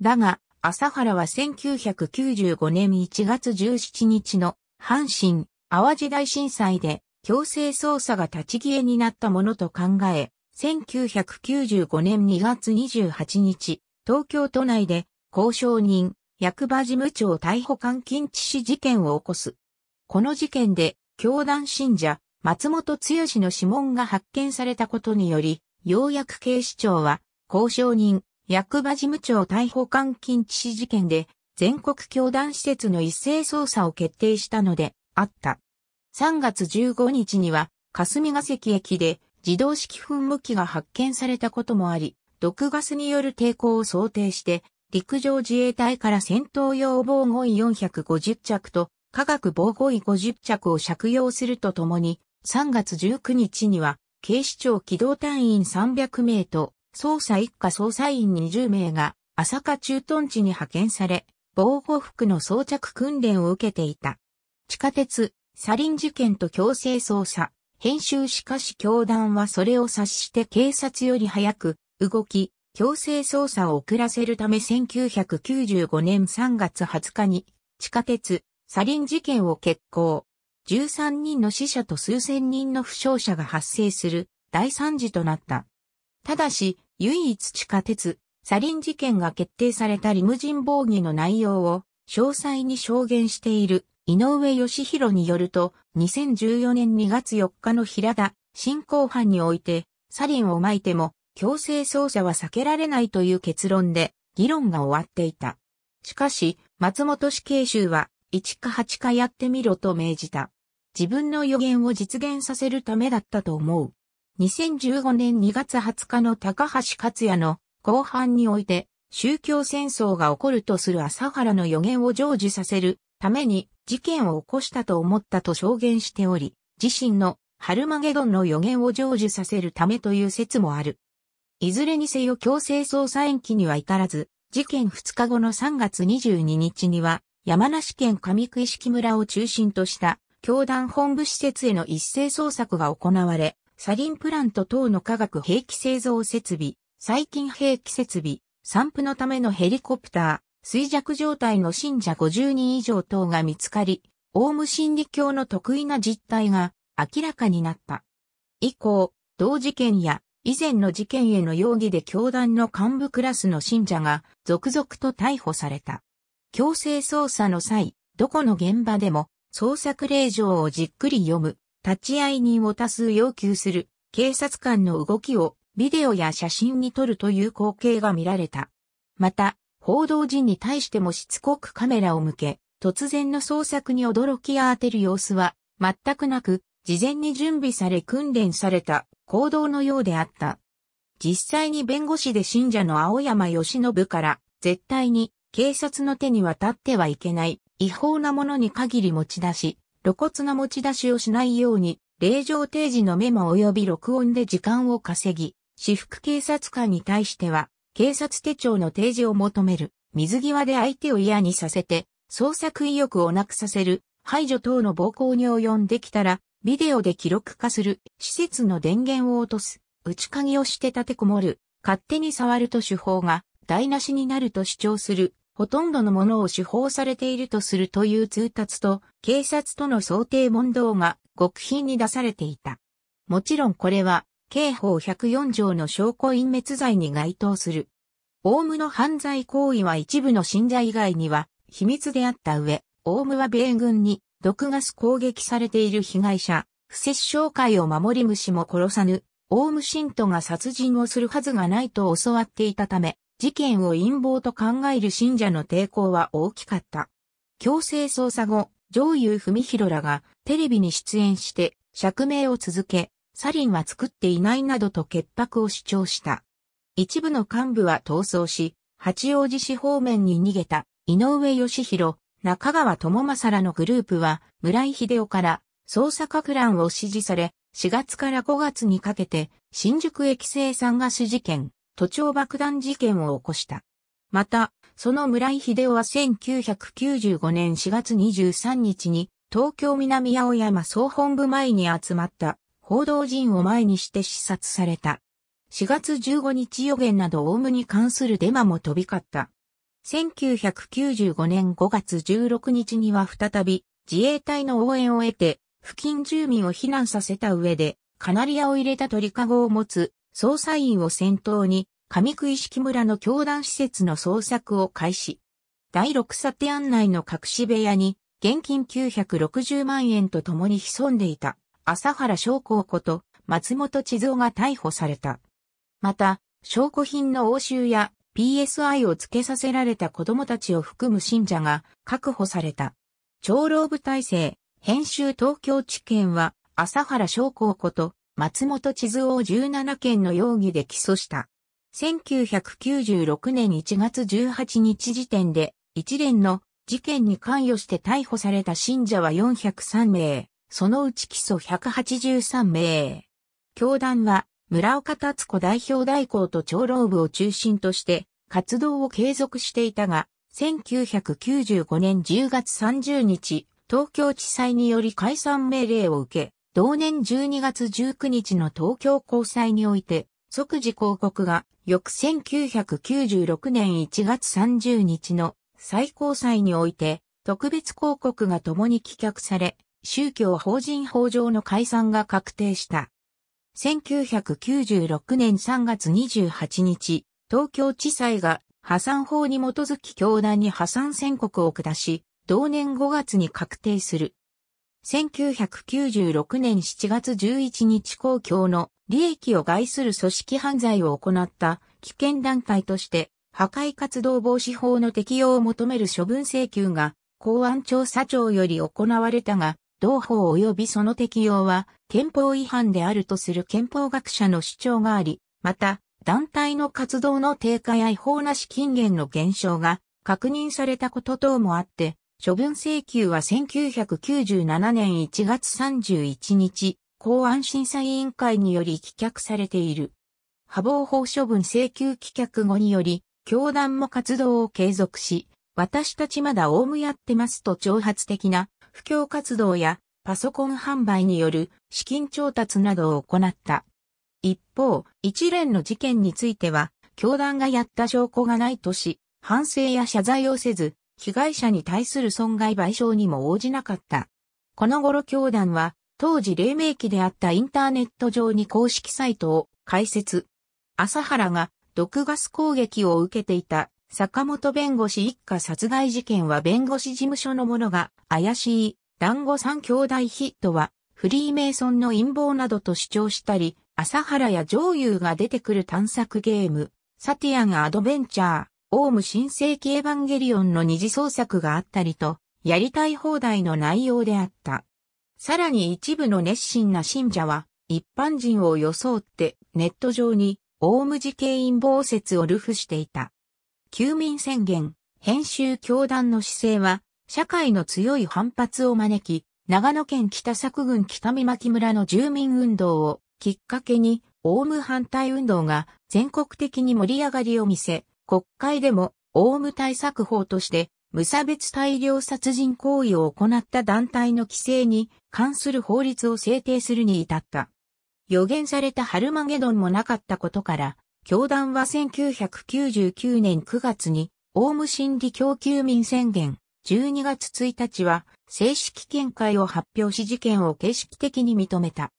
だが、朝原は1995年1月17日の阪神淡路大震災で強制捜査が立ち消えになったものと考え、1995年2月28日、東京都内で交渉人、役場事務長逮捕監禁致死事件を起こす。この事件で、教団信者、松本剛の指紋が発見されたことにより、ようやく警視庁は、交渉人、役場事務長逮捕監禁致死事件で、全国教団施設の一斉捜査を決定したので、あった。3月15日には霞ヶ関駅で自動式噴霧機が発見されたこともあり、毒ガスによる抵抗を想定して、陸上自衛隊から戦闘用防護衣450着と化学防護衣50着を着用するとともに、3月19日には警視庁機動隊員300名と捜査一課捜査員20名が朝霞駐屯地に派遣され、防護服の装着訓練を受けていた。地下鉄、サリン事件と強制捜査、編集しかし教団はそれを察して警察より早く動き、強制捜査を遅らせるため1995年3月20日に地下鉄、サリン事件を決行。13人の死者と数千人の負傷者が発生する大惨事となった。ただし、唯一地下鉄、サリン事件が決定されたリムジン防御の内容を詳細に証言している井上義弘によると、2014年2月4日の平田、新公判において、サリンを撒いても、強制捜査は避けられないという結論で、議論が終わっていた。しかし、松本死刑囚は、1か8かやってみろと命じた。自分の予言を実現させるためだったと思う。2015年2月20日の高橋克也の後半において、宗教戦争が起こるとする朝原の予言を成就させるために事件を起こしたと思ったと証言しており、自身のハルマゲドンの予言を成就させるためという説もある。いずれにせよ強制捜査延期には至らず、事件2日後の3月22日には、山梨県上久石村を中心とした教団本部施設への一斉捜索が行われ、サリンプラント等の化学兵器製造設備、細菌兵器設備、散布のためのヘリコプター、衰弱状態の信者50人以上等が見つかり、オウム真理教の得意な実態が明らかになった。以降、同事件や以前の事件への容疑で教団の幹部クラスの信者が続々と逮捕された。強制捜査の際、どこの現場でも捜索令状をじっくり読む、立ち会い人を多数要求する、警察官の動きをビデオや写真に撮るという光景が見られた。また、報道陣に対してもしつこくカメラを向け、突然の捜索に驚きあ、当てる様子は全くなく、事前に準備され訓練された行動のようであった。実際に弁護士で信者の青山義信から絶対に警察の手に渡ってはいけない違法なものに限り持ち出し、露骨な持ち出しをしないように、令状提示のメモ及び録音で時間を稼ぎ、私服警察官に対しては警察手帳の提示を求める、水際で相手を嫌にさせて、捜索意欲をなくさせる、排除等の暴行に及んできたら、ビデオで記録化する、施設の電源を落とす、内鍵をして立てこもる、勝手に触ると手法が台無しになると主張する、ほとんどのものを手法されているとするという通達と、警察との想定問答が極秘に出されていた。もちろんこれは刑法104条の証拠隠滅罪に該当する。オウムの犯罪行為は一部の信者以外には秘密であった上、オウムは米軍に毒ガス攻撃されている被害者、不摂生会を守り虫も殺さぬ、オウム信徒が殺人をするはずがないと教わっていたため、事件を陰謀と考える信者の抵抗は大きかった。強制捜査後、上優文弘らがテレビに出演して釈明を続け、サリンは作っていないなどと潔白を主張した。一部の幹部は逃走し、八王子市方面に逃げた井上義弘、中川智正らのグループは村井秀夫から捜査閣乱を指示され、4月から5月にかけて新宿駅生産ガス事件、都庁爆弾事件を起こした。また、その村井秀夫は1995年4月23日に東京南八百山総本部前に集まった報道陣を前にして視察された。4月15日予言などオウムに関するデマも飛び交った。1995年5月16日には再び自衛隊の応援を得て付近住民を避難させた上でカナリアを入れた鳥かごを持つ捜査員を先頭に上意式村の教団施設の捜索を開始。第6査定案内の隠し部屋に現金960万円と共に潜んでいた。朝原昌光こと松本地蔵が逮捕された。また、証拠品の押収や PSI をつけさせられた子供たちを含む信者が確保された。長老部体制、編集東京地検は、朝原昌光こと松本地図を17件の容疑で起訴した。1996年1月18日時点で、一連の事件に関与して逮捕された信者は403名。そのうち基礎183名。教団は、村岡達子代表代行と長老部を中心として、活動を継続していたが、1995年10月30日、東京地裁により解散命令を受け、同年12月19日の東京高裁において、即時抗告が、翌1996年1月30日の最高裁において、特別抗告が共に棄却され、宗教法人法上の解散が確定した。1996年3月28日、東京地裁が破産法に基づき教団に破産宣告を下し、同年5月に確定する。1996年7月11日公共の利益を害する組織犯罪を行った危険団体として破壊活動防止法の適用を求める処分請求が公安調査庁より行われたが同法及びその適用は憲法違反であるとする憲法学者の主張があり、また、団体の活動の低下や違法な資金源の減少が確認されたこと等もあって、処分請求は1997年1月31日、公安審査委員会により棄却されている。破防法処分請求棄却後により、教団も活動を継続し、私たちまだオウムやってますと挑発的な布教活動やパソコン販売による資金調達などを行った。一方、一連の事件については、教団がやった証拠がないとし、反省や謝罪をせず、被害者に対する損害賠償にも応じなかった。この頃教団は、当時黎明期であったインターネット上に公式サイトを開設。朝原が毒ガス攻撃を受けていた坂本弁護士一家殺害事件は弁護士事務所の者が怪しい、団子三兄弟ヒットは、フリーメイソンの陰謀などと主張したり、朝原や上優が出てくる探索ゲーム、サティアがアドベンチャー、オウム新世紀エヴァンゲリオンの二次創作があったりと、やりたい放題の内容であった。さらに一部の熱心な信者は、一般人を装ってネット上に、オウム事件陰謀説を流布していた。休眠宣言、編集教団の姿勢は、社会の強い反発を招き、長野県北作郡北見巻村の住民運動をきっかけに、オウム反対運動が全国的に盛り上がりを見せ、国会でもオウム対策法として無差別大量殺人行為を行った団体の規制に関する法律を制定するに至った。予言されたハルマゲドンもなかったことから、教団は1999年9月に、オウム真理教休民宣言、12月1日は、正式見解を発表し事件を形式的に認めた。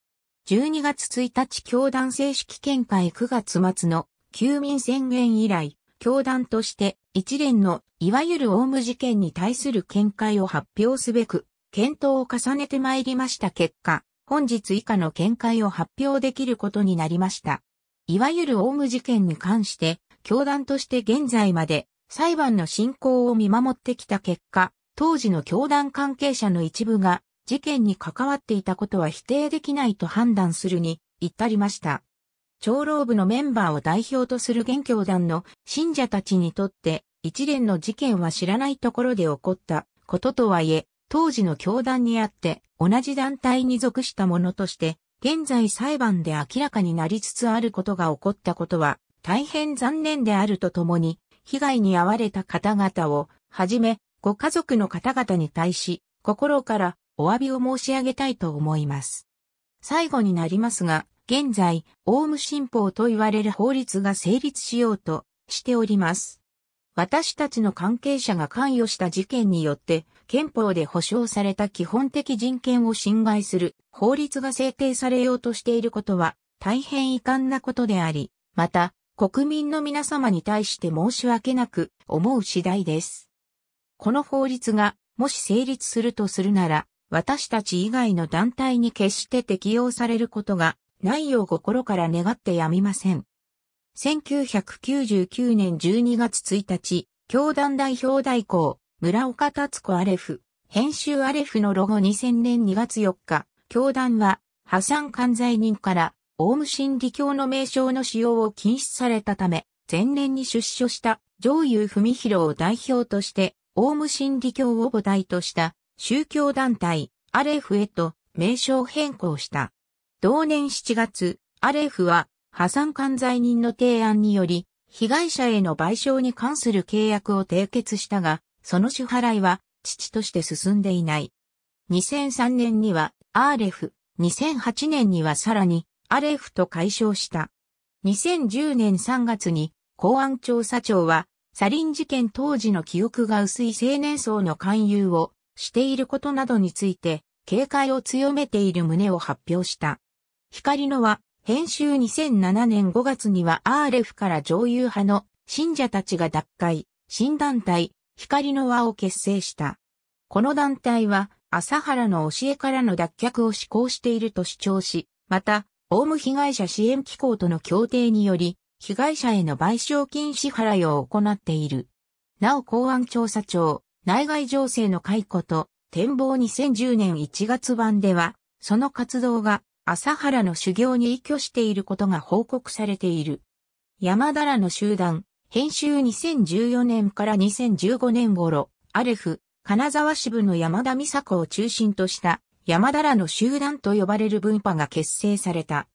12月1日教団正式見解9月末の休民宣言以来、教団として一連のいわゆるオウム事件に対する見解を発表すべく、検討を重ねてまいりました結果、本日以下の見解を発表できることになりました。いわゆるオウム事件に関して、教団として現在まで裁判の進行を見守ってきた結果、当時の教団関係者の一部が事件に関わっていたことは否定できないと判断するに至りました。長老部のメンバーを代表とする現教団の信者たちにとって一連の事件は知らないところで起こったこととはいえ、当時の教団にあって同じ団体に属したものとして現在裁判で明らかになりつつあることが起こったことは、大変残念であるとともに、被害に遭われた方々を、はじめ、ご家族の方々に対し、心からお詫びを申し上げたいと思います。最後になりますが、現在、オウム新法と言われる法律が成立しようとしております。私たちの関係者が関与した事件によって、憲法で保障された基本的人権を侵害する法律が制定されようとしていることは大変遺憾なことであり、また国民の皆様に対して申し訳なく思う次第です。この法律がもし成立するとするなら、私たち以外の団体に決して適用されることがないよう心から願ってやみません。1999年12月1日、教団代表代行、村岡達子アレフ、編集アレフのロゴ2000年2月4日、教団は、破産管財人から、オウム真理教の名称の使用を禁止されたため、前年に出所した上優文弘を代表として、オウム真理教を母体とした宗教団体、アレフへと名称変更した。同年7月、アレフは破産管財人の提案により、被害者への賠償に関する契約を締結したが、その支払いは、父として進んでいない。2003年には、アーレフ、2008年にはさらに、アレフと解消した。2010年3月に、公安調査庁は、サリン事件当時の記憶が薄い青年層の勧誘をしていることなどについて、警戒を強めている旨を発表した。光のは、編集2007年5月にはアーレフから上優派の信者たちが脱会、新団体、光の輪を結成した。この団体は、朝原の教えからの脱却を施行していると主張し、また、オウム被害者支援機構との協定により、被害者への賠償金支払いを行っている。なお公安調査庁、内外情勢の解雇と、展望2010年1月版では、その活動が、朝原の修行に依拠していることが報告されている。山田らの集団、編集2014年から2015年頃、アレフ、金沢支部の山田美佐子を中心とした山田らの集団と呼ばれる分派が結成された。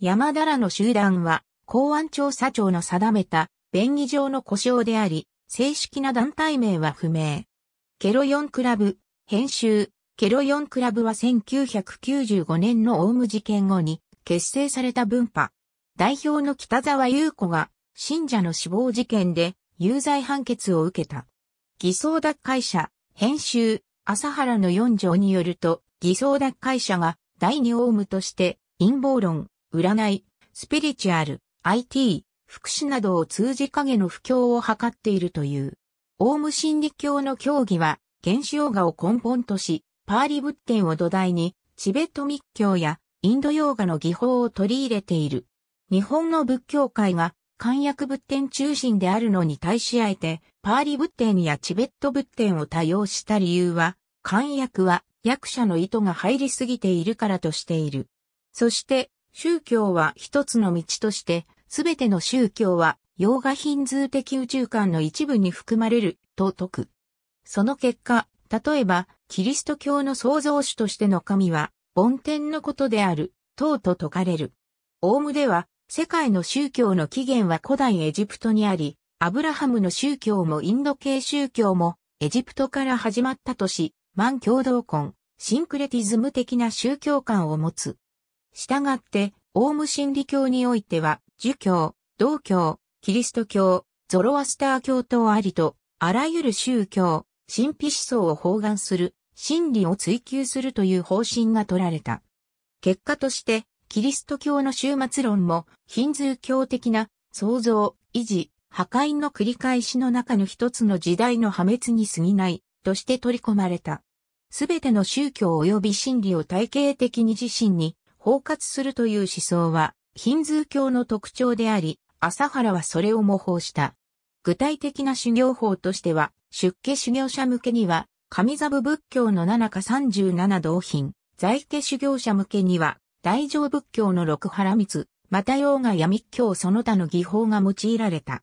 山田らの集団は公安調査庁の定めた便宜上の故障であり、正式な団体名は不明。ケロ4クラブ、編集、ケロ4クラブは1995年のオウム事件後に結成された分派。代表の北沢優子が信者の死亡事件で有罪判決を受けた。偽装脱会者、編集、朝原の4条によると、偽装脱会者が第二オウムとして陰謀論、占い、スピリチュアル、IT、福祉などを通じ影の布教を図っているという。オウム真理教の教義は、原始ヨガを根本とし、パーリ仏典を土台に、チベット密教やインドヨガの技法を取り入れている。日本の仏教界が簡約仏典中心であるのに対しあえて、パーリ仏典やチベット仏典を多用した理由は、簡約は役者の意図が入りすぎているからとしている。そして、宗教は一つの道として、すべての宗教は、洋画ヒンズー的宇宙観の一部に含まれる、と説く。その結果、例えば、キリスト教の創造主としての神は、梵天のことである、等と説かれる。オウムでは、世界の宗教の起源は古代エジプトにあり、アブラハムの宗教もインド系宗教もエジプトから始まったとし、万共同根、シンクレティズム的な宗教観を持つ。したがって、オウム真理教においては、儒教、道教、キリスト教、ゾロアスター教等ありと、あらゆる宗教、神秘思想を包含する、真理を追求するという方針が取られた。結果として、キリスト教の終末論も、ヒンズー教的な創造、維持、破壊の繰り返しの中の一つの時代の破滅に過ぎないとして取り込まれた。すべての宗教及び心理を体系的に自身に包括するという思想は、ヒンズー教の特徴であり、朝原はそれを模倣した。具体的な修行法としては、出家修行者向けには、神座部仏教の七か37同品、在家修行者向けには、大乗仏教の六原密、また洋画や密教その他の技法が用いられた。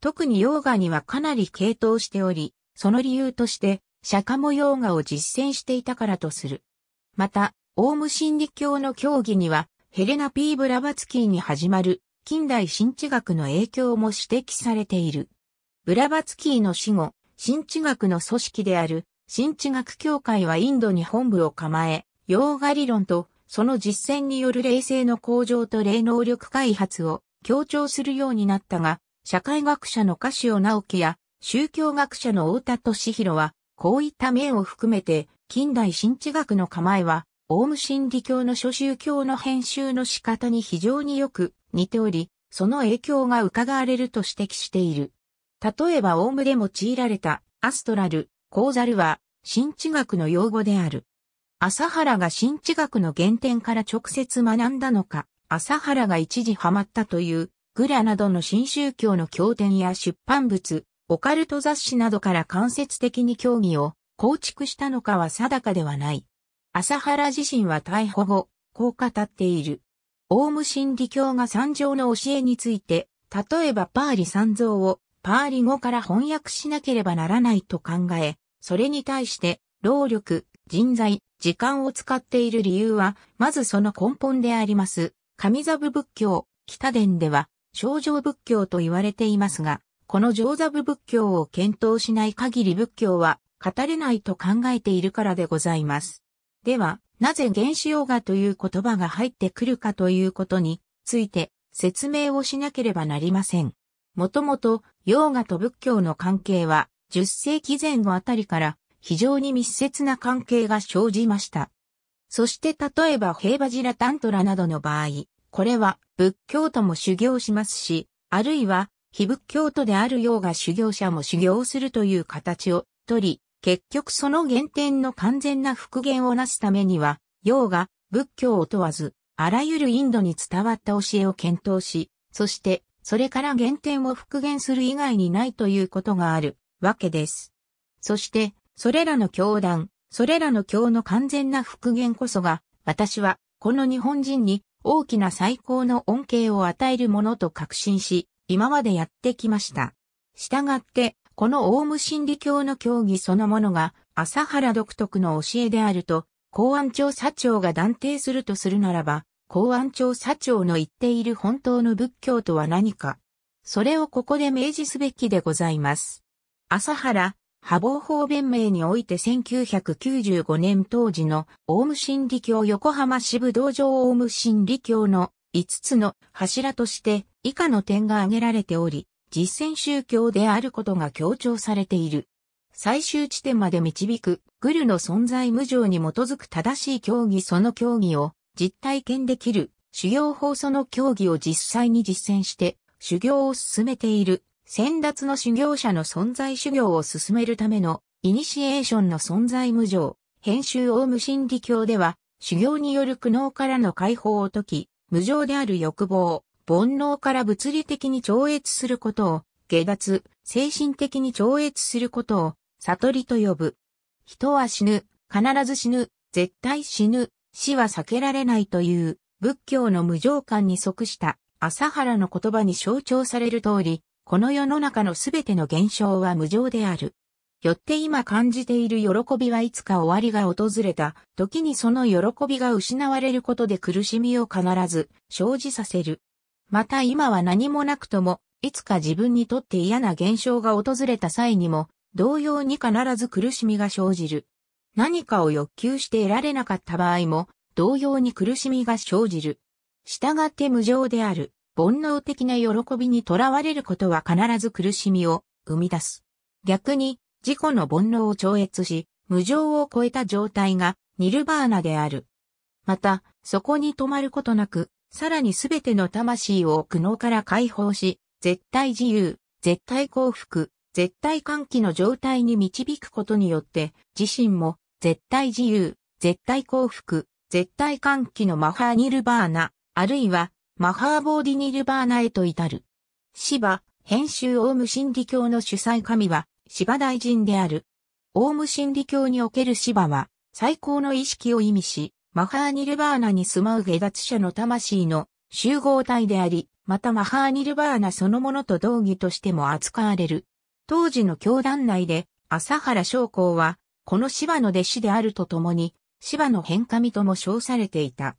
特に洋画にはかなり傾倒しており、その理由として、釈迦も洋画を実践していたからとする。また、オウム真理教の教義には、ヘレナ・ピー・ブラバツキーに始まる近代新知学の影響も指摘されている。ブラバツキーの死後、新知学の組織である新知学協会はインドに本部を構え、洋画理論とその実践による霊性の向上と霊能力開発を強調するようになったが、社会学者の樫尾直樹や宗教学者の太田敏弘は、こういった面を含めて、近代新知学の構えは、オウム真理教の諸宗教の編集の仕方に非常によく似ており、その影響が伺われると指摘している。例えばオウムで用いられたアストラル、コーザルは、新知学の用語である。朝原が新地学の原点から直接学んだのか、朝原が一時ハマったという、グラなどの新宗教の経典や出版物、オカルト雑誌などから間接的に教義を構築したのかは定かではない。朝原自身は逮捕後、こう語っている。オウム真理教が三条の教えについて、例えばパーリ三蔵をパーリ語から翻訳しなければならないと考え、それに対して、労力、人材、時間を使っている理由は、まずその根本であります。上座部仏教、北伝では、少女仏教と言われていますが、この上座部仏教を検討しない限り仏教は語れないと考えているからでございます。では、なぜ原始用ガという言葉が入ってくるかということについて説明をしなければなりません。もともと、ヨーガと仏教の関係は、10世紀前後あたりから非常に密接な関係が生じました。そして例えば平和ジラタントラなどの場合、これは仏教徒も修行しますし、あるいは非仏教徒であるようが修行者も修行するという形をとり、結局その原点の完全な復元をなすためには、ヨが仏教を問わず、あらゆるインドに伝わった教えを検討し、そして、それから原点を復元する以外にないということがあるわけです。そして、それらの教団、それらの教の完全な復元こそが、私は、この日本人に大きな最高の恩恵を与えるものと確信し、今までやってきました。従って、このオウム真理教の教義そのものが、朝原独特の教えであると、公安庁社長が断定するとするならば、公安庁社長の言っている本当の仏教とは何か。それをここで明示すべきでございます。朝原波防法弁明において1995年当時のオウム真理教横浜支部道場オウム真理教の5つの柱として以下の点が挙げられており、実践宗教であることが強調されている。最終地点まで導く、グルの存在無常に基づく正しい教義その教義を実体験できる、修行法その教義を実際に実践して、修行を進めている先達の修行者の存在修行を進めるための、イニシエーションの存在無常、編集オウム真理教では、修行による苦悩からの解放を解き、無常である欲望、煩悩から物理的に超越することを、下脱、精神的に超越することを、悟りと呼ぶ。人は死ぬ、必ず死ぬ、絶対死ぬ、死は避けられないという、仏教の無常観に即した、朝原の言葉に象徴される通り、この世の中のすべての現象は無常である。よって今感じている喜びはいつか終わりが訪れた時にその喜びが失われることで苦しみを必ず生じさせる。また今は何もなくとも、いつか自分にとって嫌な現象が訪れた際にも、同様に必ず苦しみが生じる。何かを欲求して得られなかった場合も、同様に苦しみが生じる。従って無常である。煩悩的な喜びにとらわれることは必ず苦しみを生み出す。逆に、自己の煩悩を超越し、無常を超えた状態がニルバーナである。また、そこに止まることなく、さらにすべての魂を苦悩から解放し、絶対自由、絶対幸福、絶対歓喜の状態に導くことによって、自身も絶対自由、絶対幸福、絶対歓喜のマハーニルバーナ、あるいはマハーボーディニルバーナへと至る。芝、編集オウム真理教の主催神は、芝大臣である。オウム真理教における芝は、最高の意識を意味し、マハーニルバーナに住まう下脱者の魂の集合体であり、またマハーニルバーナそのものと同義としても扱われる。当時の教団内で、朝原将校は、この芝の弟子であるとともに、芝の変化身とも称されていた。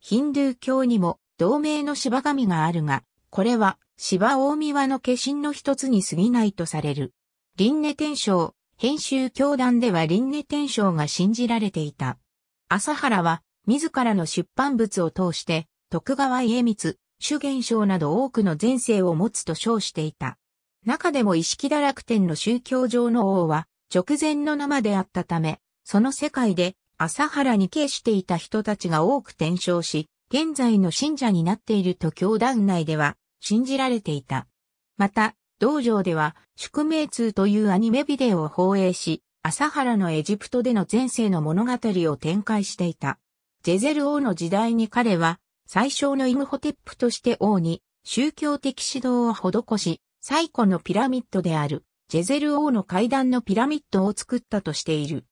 ヒンドゥー教にも同名の芝神があるが、これは芝大宮の化身の一つに過ぎないとされる。輪廻天章、編集教団では輪廻天章が信じられていた。朝原は、自らの出版物を通して、徳川家光、主元章など多くの前世を持つと称していた。中でも意識堕落天の宗教上の王は、直前の生であったため、その世界で、朝原に敬していた人たちが多く転生し、現在の信者になっていると教団内では信じられていた。また、道場では宿命通というアニメビデオを放映し、朝原のエジプトでの前世の物語を展開していた。ジェゼル王の時代に彼は最小のイムホテップとして王に宗教的指導を施し、最古のピラミッドであるジェゼル王の階段のピラミッドを作ったとしている。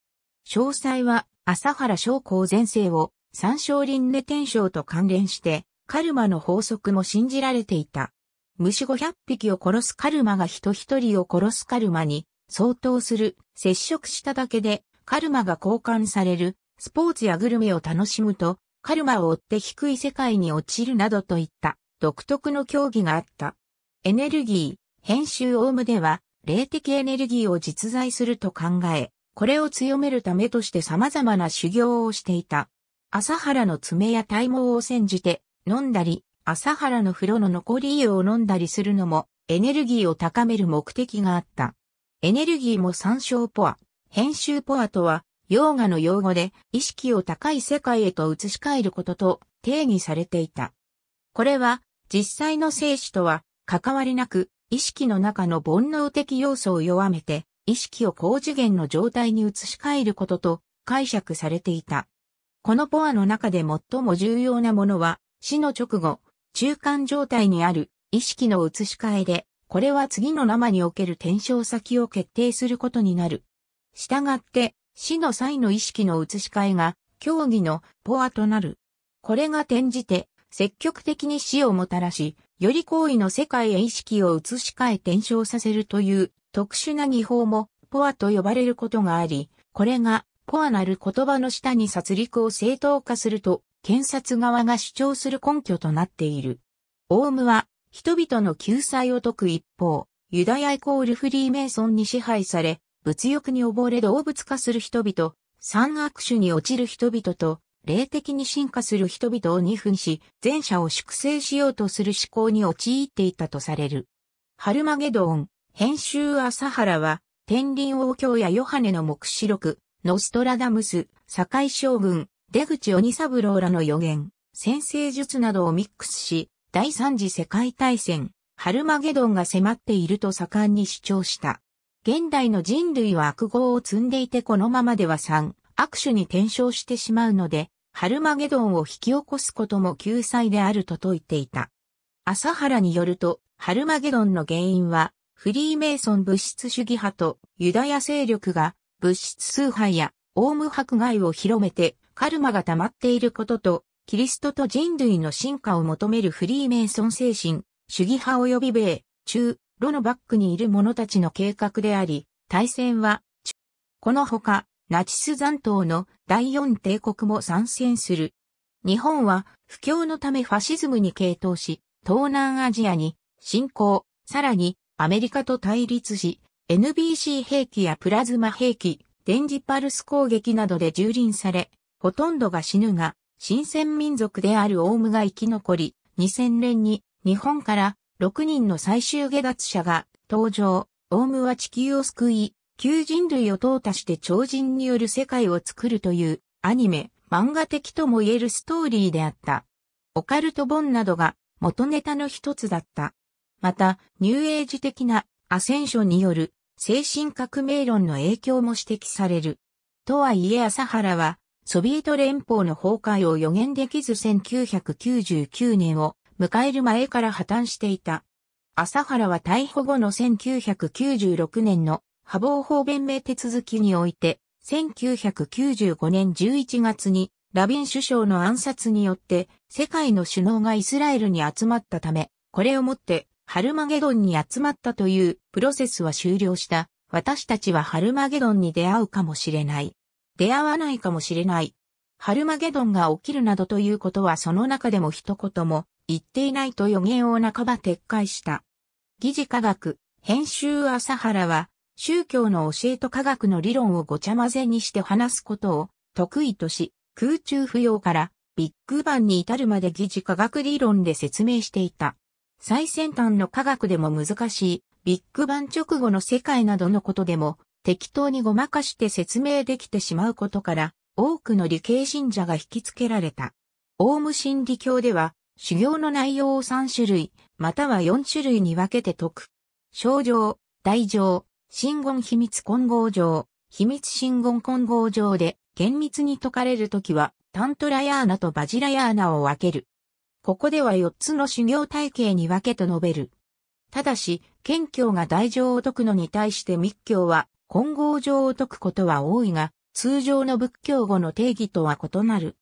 詳細は朝原将校前世を三少輪廻天章と関連して、カルマの法則も信じられていた。虫500匹を殺すカルマが人一人を殺すカルマに相当する、接触しただけで、カルマが交換される、スポーツやグルメを楽しむと、カルマを追って低い世界に落ちるなどといった、独特の競技があった。エネルギー、編集オウムでは、霊的エネルギーを実在すると考え、これを強めるためとして様々な修行をしていた。朝原の爪や体毛を煎じて飲んだり、朝原の風呂の残り湯を飲んだりするのもエネルギーを高める目的があった。エネルギーも参照ポア、編集ポアとは、ヨーガの用語で意識を高い世界へと移し替えることと定義されていた。これは実際の生死とは関わりなく意識の中の煩悩的要素を弱めて意識を高次元の状態に移し替えることと解釈されていた。このポアの中で最も重要なものは、死の直後、中間状態にある意識の移し替えで、これは次の生における転生先を決定することになる。したがって、死の際の意識の移し替えが、競技のポアとなる。これが転じて、積極的に死をもたらし、より行為の世界へ意識を移し替え転生させるという特殊な技法もポアと呼ばれることがあり、これがポアなる言葉の下に殺戮を正当化すると、検察側が主張する根拠となっている。オウムは、人々の救済を説く一方、ユダヤイコールフリーメイソンに支配され、物欲に溺れ動物化する人々、三悪種に落ちる人々と、霊的に進化する人々を二分し、前者を粛清しようとする思考に陥っていたとされる。ハルマゲドン、編集朝原は、天輪王教やヨハネの目視録、ノストラダムス、堺将軍、出口鬼三郎らの予言、先生術などをミックスし、第三次世界大戦、ハルマゲドンが迫っていると盛んに主張した。現代の人類は悪号を積んでいてこのままでは3、悪種に転生してしまうので、ハルマゲドンを引き起こすことも救済であると説いていた。朝原によると、ハルマゲドンの原因は、フリーメイソン物質主義派とユダヤ勢力が物質崇拝やオウム迫害を広めてカルマが溜まっていることと、キリストと人類の進化を求めるフリーメイソン精神、主義派及び米、中、ロのバックにいる者たちの計画であり、対戦は、このほか、ナチス残党の第四帝国も参戦する。日本は不況のためファシズムに傾倒し、東南アジアに侵攻、さらにアメリカと対立し、NBC 兵器やプラズマ兵器、電磁パルス攻撃などで蹂躙され、ほとんどが死ぬが、新鮮民族であるオウムが生き残り、2000年に日本から6人の最終下脱者が登場。オウムは地球を救い、旧人類を淘汰して超人による世界を作るというアニメ、漫画的とも言えるストーリーであった。オカルト本などが元ネタの一つだった。また、ニューエイジ的なアセンショによる精神革命論の影響も指摘される。とはいえ朝原は、ソビエト連邦の崩壊を予言できず1999年を迎える前から破綻していた。朝原は逮捕後の1996年の破防法弁明手続きにおいて、1995年11月にラビン首相の暗殺によって世界の首脳がイスラエルに集まったため、これをもってハルマゲドンに集まったというプロセスは終了した。私たちはハルマゲドンに出会うかもしれない。出会わないかもしれない。ハルマゲドンが起きるなどということはその中でも一言も言っていないと予言を半ば撤回した。疑似科学、編集朝原は宗教の教えと科学の理論をごちゃ混ぜにして話すことを得意とし、空中浮揚からビッグバンに至るまで疑似科学理論で説明していた。最先端の科学でも難しい、ビッグバン直後の世界などのことでも、適当にごまかして説明できてしまうことから、多くの理系信者が引き付けられた。オウム真理教では、修行の内容を3種類、または4種類に分けて解く。症状、大状、信言秘密混合状、秘密信言混合状で、厳密に解かれるときは、タントラヤーナとバジラヤーナを分ける。ここでは4つの修行体系に分けと述べる。ただし、謙虚が大乗を解くのに対して密教は混合乗を解くことは多いが、通常の仏教語の定義とは異なる。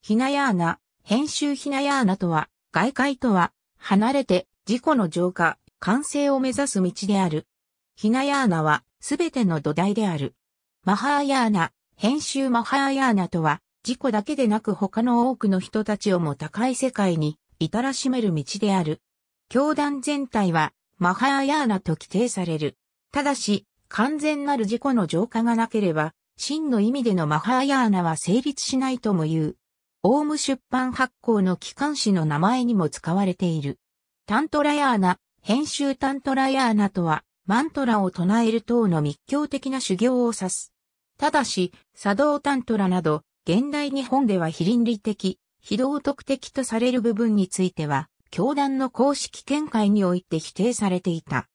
ひなやーな、編集ひなやーなとは、外界とは、離れて、自己の浄化、完成を目指す道である。ひなやーなは、すべての土台である。マハーヤーナ、編集マハーヤーナとは、自己だけでなく他の多くの人たちをも高い世界に至らしめる道である。教団全体はマハーヤーナと規定される。ただし、完全なる自己の浄化がなければ、真の意味でのマハーヤーナは成立しないとも言う。オウム出版発行の機関誌の名前にも使われている。タントラヤーナ、編集タントラヤーナとは、マントラを唱える等の密教的な修行を指す。ただし、作動タントラなど、現代日本では非倫理的、非道徳的とされる部分については、教団の公式見解において否定されていた。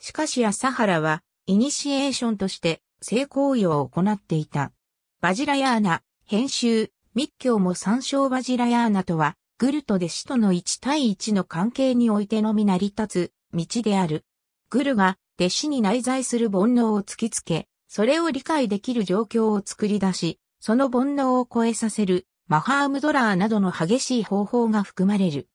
しかし朝原は、イニシエーションとして性行為を行っていた。バジラヤーナ、編集、密教も参照バジラヤーナとは、グルと弟子との1対1の関係においてのみ成り立つ道である。グルが弟子に内在する煩悩を突きつけ、それを理解できる状況を作り出し、その煩悩を超えさせる、マハームドラーなどの激しい方法が含まれる。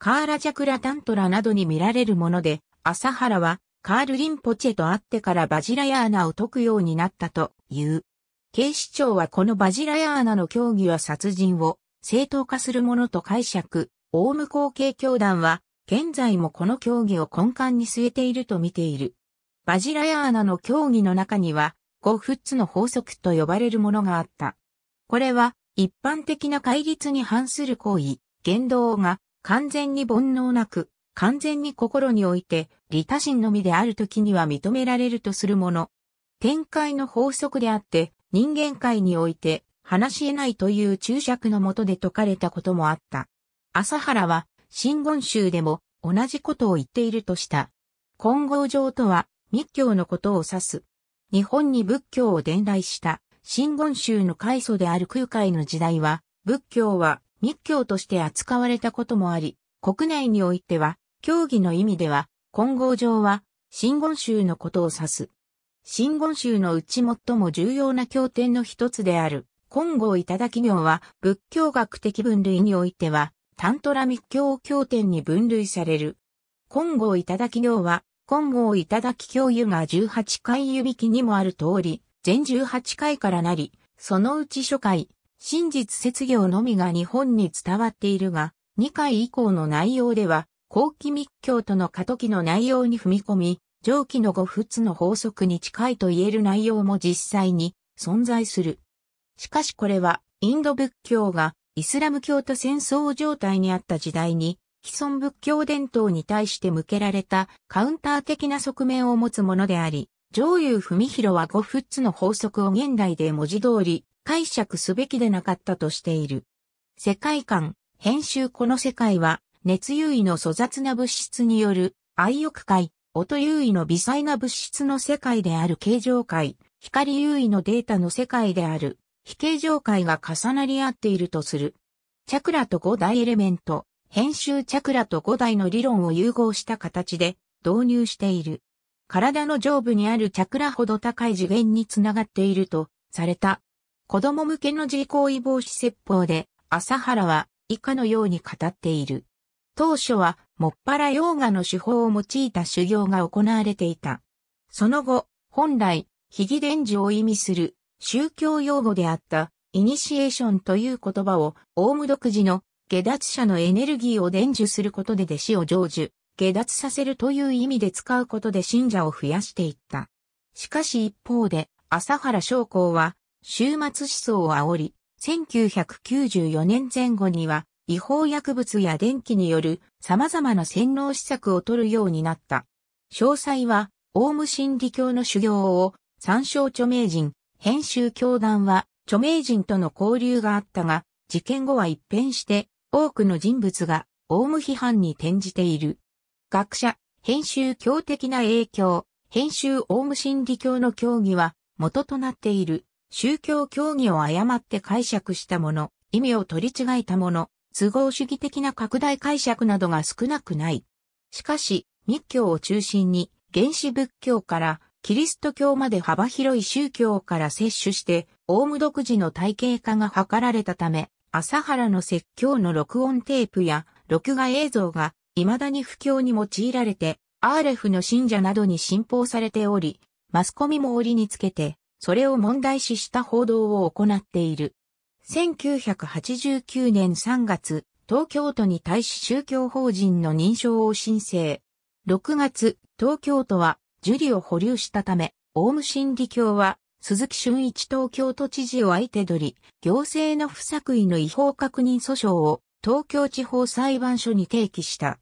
カーラチャクラタントラなどに見られるもので、朝原はカール・リンポチェと会ってからバジラヤーナを解くようになったという。警視庁はこのバジラヤーナの教義は殺人を正当化するものと解釈、オウム後継教団は現在もこの教義を根幹に据えていると見ている。バジラヤーナの教義の中には五フッツの法則と呼ばれるものがあった。これは一般的な戒律に反する行為、言動が完全に煩悩なく、完全に心において、利他心のみである時には認められるとするもの。展開の法則であって、人間界において、話し得ないという注釈のもとで説かれたこともあった。朝原は、新言集でも同じことを言っているとした。混合上とは、密教のことを指す。日本に仏教を伝来した真言宗の開祖である空海の時代は、仏教は密教として扱われたこともあり、国内においては、教義の意味では、金剛上は、真言宗のことを指す。真言宗のうち最も重要な経典の一つである、金剛頂き行は、仏教学的分類においては、タントラ密教経典に分類される。金剛頂き行は、金剛いただき教諭が18回指揮にもある通り、全18回からなり、そのうち初回、真実説業のみが日本に伝わっているが、2回以降の内容では、後期密教との過渡期の内容に踏み込み、上記の五仏の法則に近いと言える内容も実際に存在する。しかしこれは、インド仏教がイスラム教と戦争状態にあった時代に既存仏教伝統に対して向けられたカウンター的な側面を持つものであり、上優文弘は五仏の法則を現代で文字通り解釈すべきでなかったとしている。世界観、編集この世界は、熱優位の粗雑な物質による愛欲界、音優位の微細な物質の世界である形状界、光優位のデータの世界である非形状界が重なり合っているとする。チャクラと五大エレメント、編集チャクラと五代の理論を融合した形で導入している。体の上部にあるチャクラほど高い次元につながっているとされた。子供向けの自行為防止説法で、朝原は以下のように語っている。当初は、もっぱらヨーガの手法を用いた修行が行われていた。その後、本来、非義伝授を意味する宗教用語であった、イニシエーションという言葉を、オウム独自の下脱者のエネルギーを伝授することで弟子を成就、下脱させるという意味で使うことで信者を増やしていった。しかし一方で、朝原将校は、終末思想を煽り、1994年前後には、違法薬物や電気による様々な洗脳施策を取るようになった。詳細は、オウム真理教の修行を参照著名人、編集教団は著名人との交流があったが、事件後は一変して多くの人物がオウム批判に転じている。学者、編集教的な影響、編集オウム心理教の教義は元となっている宗教教義を誤って解釈したもの、意味を取り違えたもの、都合主義的な拡大解釈などが少なくない。しかし、密教を中心に原始仏教からキリスト教まで幅広い宗教から摂取して、オウム独自の体系化が図られたため、朝原の説教の録音テープや録画映像が未だに不況に用いられて、アーレフの信者などに信奉されており、マスコミも折につけて、それを問題視した報道を行っている。1989年3月、東京都に対し宗教法人の認証を申請。6月、東京都は、受理を保留したため、オウム真理教は鈴木俊一東京都知事を相手取り、行政の不作為の違法確認訴訟を東京地方裁判所に提起した。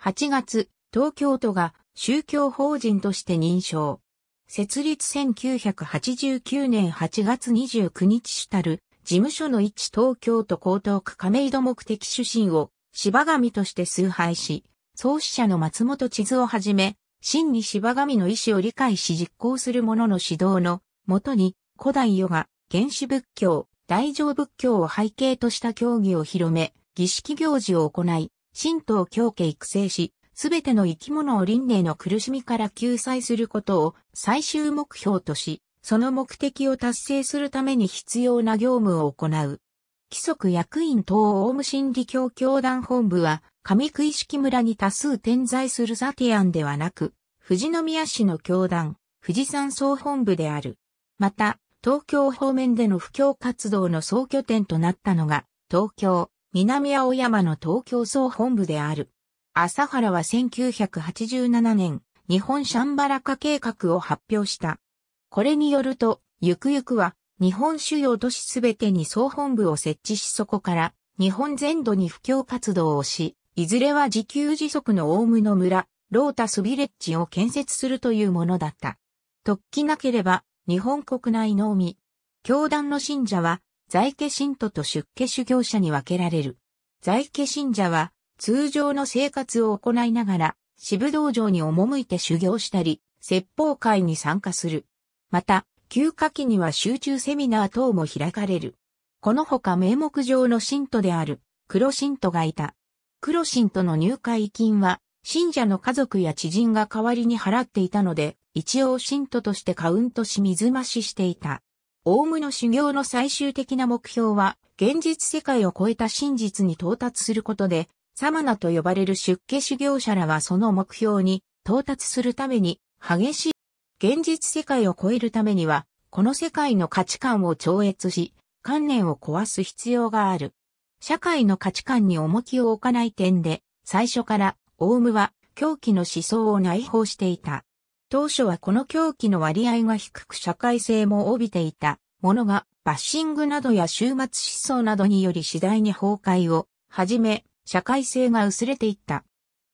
8月、東京都が宗教法人として認証。設立1989年8月29日主たる事務所の一東京都江東区亀戸目的主審を芝神として崇拝し、創始者の松本地図をはじめ、真に芝神の意思を理解し実行する者の指導のもとに古代ヨガ、原始仏教、大乗仏教を背景とした教義を広め、儀式行事を行い、神道教家育成し、すべての生き物を輪廻の苦しみから救済することを最終目標とし、その目的を達成するために必要な業務を行う。規則役員等オウム真理教教団本部は、上区式村に多数点在するザティアンではなく、富士宮市の教団、富士山総本部である。また、東京方面での布教活動の総拠点となったのが、東京、南青山の東京総本部である。朝原は1987年、日本シャンバラ化計画を発表した。これによると、ゆくゆくは、日本主要都市すべてに総本部を設置しそこから、日本全土に布教活動をし、いずれは自給自足のオウムの村、ロータスビレッジを建設するというものだった。突起なければ、日本国内のみ。教団の信者は、在家信徒と出家修行者に分けられる。在家信者は、通常の生活を行いながら、支部道場に赴いて修行したり、説法会に参加する。また、休暇期には集中セミナー等も開かれる。このほか名目上の信徒である、黒信徒がいた。黒信徒の入会金は、信者の家族や知人が代わりに払っていたので、一応信徒としてカウントし水増ししていた。オウムの修行の最終的な目標は、現実世界を超えた真実に到達することで、サマナと呼ばれる出家修行者らはその目標に到達するために、激しい、現実世界を超えるためには、この世界の価値観を超越し、観念を壊す必要がある。社会の価値観に重きを置かない点で、最初からオウムは狂気の思想を内包していた。当初はこの狂気の割合が低く社会性も帯びていたものがバッシングなどや終末思想などにより次第に崩壊をはじめ社会性が薄れていった。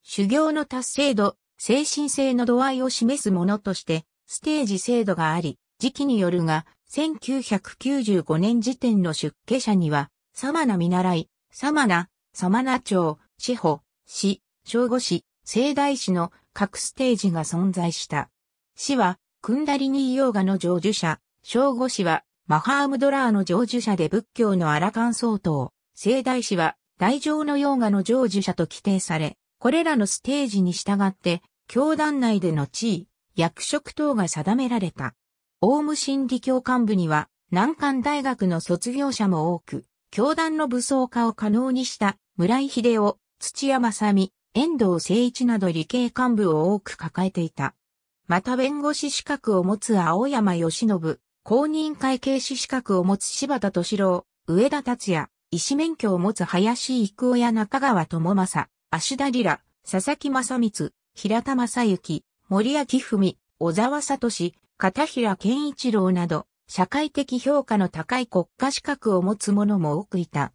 修行の達成度、精神性の度合いを示すものとしてステージ制度があり、時期によるが1995年時点の出家者にはサマナ見習い、サマナ、サマナ町、司法、市、正午市、聖大市の各ステージが存在した。市は、クンダリニーヨーガの成就者、正午市は、マハームドラーの成就者で仏教のアラカン総統、聖大市は、大乗のヨーガの成就者と規定され、これらのステージに従って、教団内での地位、役職等が定められた。オウム真理教幹部には、難関大学の卒業者も多く、教団の武装化を可能にした村井秀夫、土屋正美、遠藤誠一など理系幹部を多く抱えていた。また弁護士資格を持つ青山義信、公認会計士資格を持つ柴田敏郎、上田達也、医師免許を持つ林育夫や中川智政、足田里良、佐々木正光、平田正幸、森明文、小沢聡、片平健一郎など、社会的評価の高い国家資格を持つ者も多くいた。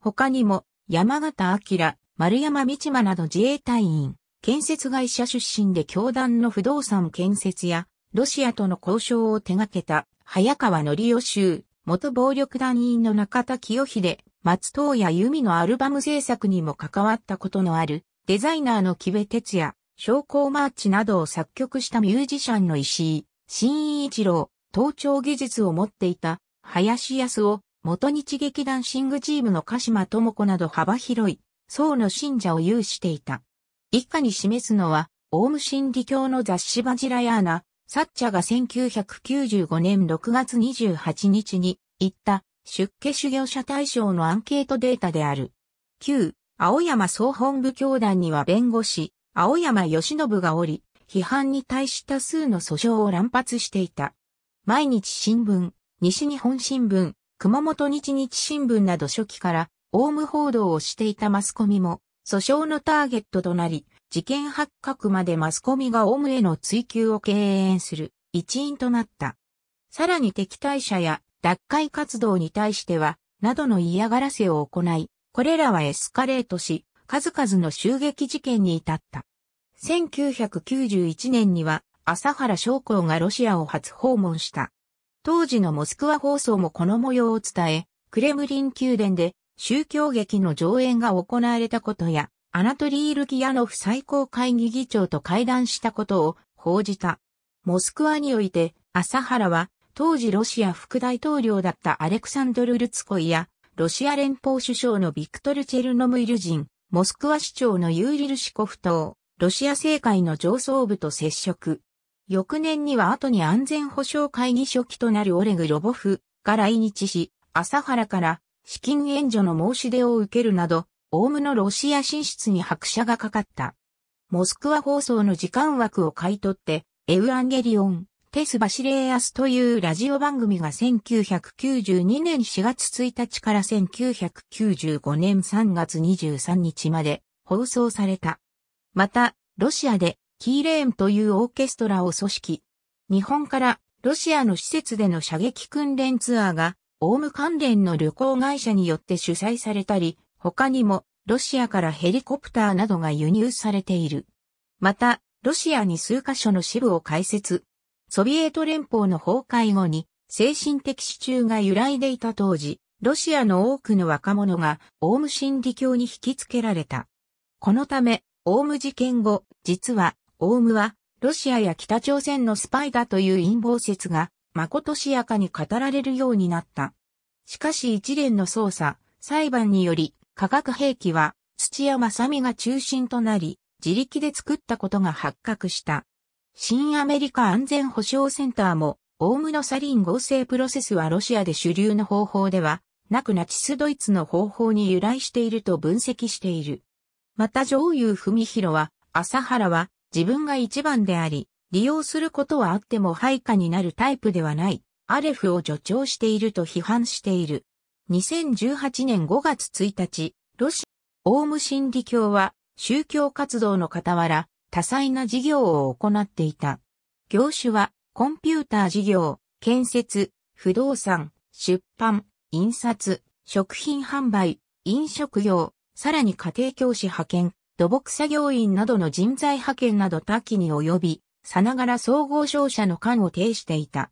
他にも、山形明、丸山道間など自衛隊員、建設会社出身で教団の不動産建設や、ロシアとの交渉を手掛けた、早川則夫衆、元暴力団員の中田清秀、松任谷由美のアルバム制作にも関わったことのある、デザイナーの木部哲也、商工マーチなどを作曲したミュージシャンの石井、新一郎、盗聴技術を持っていた、林康夫、元日劇団シングチームの鹿島智子など幅広い僧の信者を有していた。以下に示すのは、オウム真理教の雑誌バジラヤーナ、サッチャが1995年6月28日に言った出家修行者対象のアンケートデータである。旧、青山総本部教団には弁護士、青山義信がおり、批判に対し多数の訴訟を乱発していた。毎日新聞、西日本新聞、熊本日日新聞など初期からオウム報道をしていたマスコミも、訴訟のターゲットとなり、事件発覚までマスコミがオウムへの追及を敬遠する一因となった。さらに敵対者や脱会活動に対しては、などの嫌がらせを行い、これらはエスカレートし、数々の襲撃事件に至った。1991年には、朝原将校がロシアを初訪問した。当時のモスクワ放送もこの模様を伝え、クレムリン宮殿で宗教劇の上演が行われたことや、アナトリー・ルキヤノフ最高会議議長と会談したことを報じた。モスクワにおいて、朝原は、当時ロシア副大統領だったアレクサンドル・ルツコイや、ロシア連邦首相のビクトル・チェルノムイル人、モスクワ市長のユーリル・シコフと、ロシア政界の上層部と接触。翌年には後に安全保障会議書記となるオレグ・ロボフが来日し、朝原から資金援助の申し出を受けるなど、オウムのロシア進出に拍車がかかった。モスクワ放送の時間枠を買い取って、エウアンゲリオン、テス・バシレーアスというラジオ番組が1992年4月1日から1995年3月23日まで放送された。また、ロシアでキーレーンというオーケストラを組織。日本からロシアの施設での射撃訓練ツアーがオウム関連の旅行会社によって主催されたり、他にもロシアからヘリコプターなどが輸入されている。また、ロシアに数カ所の支部を開設。ソビエト連邦の崩壊後に精神的支柱が揺らいでいた当時、ロシアの多くの若者がオウム真理教に引きつけられた。このため、オウム事件後、実は、オウムは、ロシアや北朝鮮のスパイだという陰謀説がまことしやかに語られるようになった。しかし一連の捜査、裁判により、化学兵器は土屋正美が中心となり、自力で作ったことが発覚した。新アメリカ安全保障センターも、オウムのサリン合成プロセスはロシアで主流の方法では、なくナチスドイツの方法に由来していると分析している。また上優文弘は、朝原は自分が一番であり、利用することはあっても配下になるタイプではない、アレフを助長していると批判している。2018年5月1日、ロシア、オウム真理教は宗教活動の傍ら多彩な事業を行っていた。業種はコンピューター事業、建設、不動産、出版、印刷、食品販売、飲食業、さらに家庭教師派遣、土木作業員などの人材派遣など多岐に及び、さながら総合商社の間を呈していた。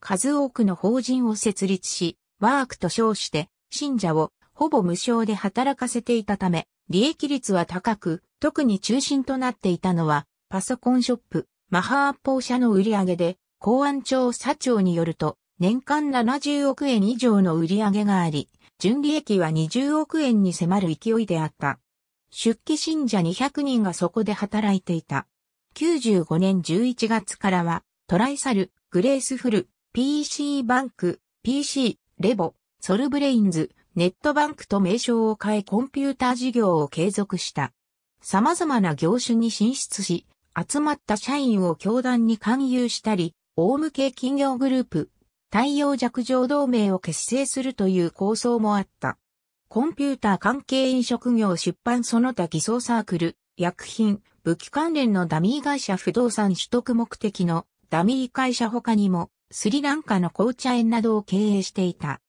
数多くの法人を設立し、ワークと称して、信者をほぼ無償で働かせていたため、利益率は高く、特に中心となっていたのは、パソコンショップ、マハーッポー社の売り上げで、公安庁社長によると、年間70億円以上の売り上げがあり、純利益は20億円に迫る勢いであった。出家信者200人がそこで働いていた。95年11月からは、トライサル、グレースフル、PC バンク、PC、レボ、ソルブレインズ、ネットバンクと名称を変えコンピューター事業を継続した。様々な業種に進出し、集まった社員を教団に勧誘したり、大向け企業グループ、太陽弱情同盟を結成するという構想もあった。コンピューター関係飲食業出版その他偽装サークル、薬品、武器関連のダミー会社不動産取得目的のダミー会社他にもスリランカの紅茶園などを経営していた。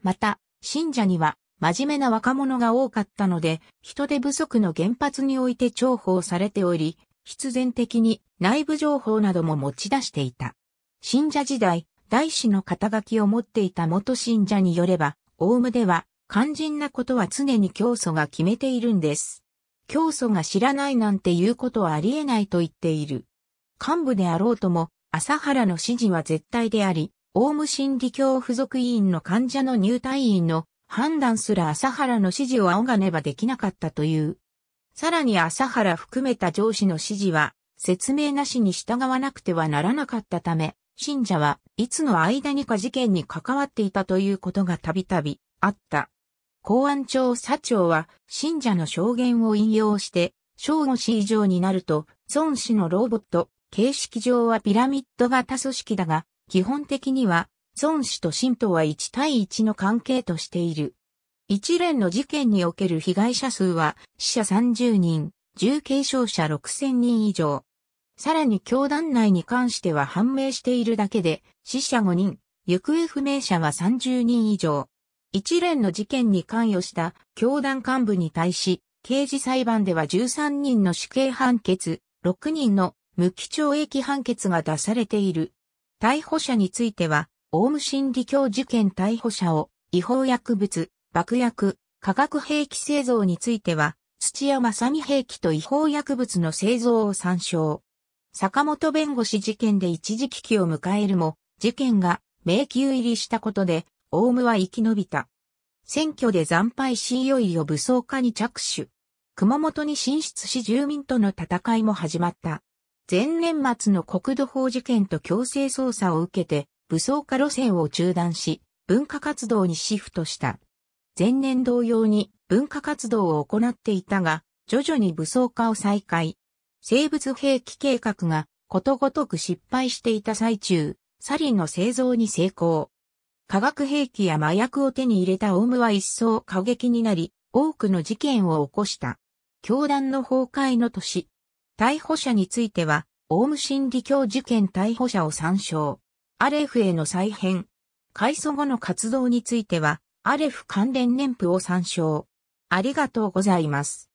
また、信者には真面目な若者が多かったので、人手不足の原発において重宝されており、必然的に内部情報なども持ち出していた。信者時代、大師の肩書きを持っていた元信者によれば、オウムでは肝心なことは常に教祖が決めているんです。教祖が知らないなんていうことはありえないと言っている。幹部であろうとも、朝原の指示は絶対であり、オウム心理教付属委員の患者の入退院の判断すら朝原の指示を仰がねばできなかったという。さらに朝原含めた上司の指示は、説明なしに従わなくてはならなかったため、信者はいつの間にか事件に関わっていたということがたびたびあった。公安庁佐長は、信者の証言を引用して、正午市以上になると、孫氏のロボット、形式上はピラミッド型組織だが、基本的には、孫氏と信徒は1対1の関係としている。一連の事件における被害者数は、死者30人、重軽傷者6000人以上。さらに教団内に関しては判明しているだけで、死者5人、行方不明者は30人以上。一連の事件に関与した教団幹部に対し、刑事裁判では13人の死刑判決、6人の無期懲役判決が出されている。逮捕者については、オウム真理教事件逮捕者を違法薬物、爆薬、化学兵器製造については、土屋正美兵器と違法薬物の製造を参照。坂本弁護士事件で一時危機を迎えるも、事件が迷宮入りしたことでオウムは生き延びた。選挙で惨敗しいよいよ武装化に着手。熊本に進出し住民との戦いも始まった。前年末の国土法事件と強制捜査を受けて、武装化路線を中断し、文化活動にシフトした。前年同様に文化活動を行っていたが、徐々に武装化を再開。生物兵器計画がことごとく失敗していた最中、サリンの製造に成功。化学兵器や麻薬を手に入れたオウムは一層過激になり、多くの事件を起こした。教団の崩壊の年。逮捕者については、オウム心理教事件逮捕者を参照。アレフへの再編。改装後の活動については、アレフ関連年譜を参照。ありがとうございます。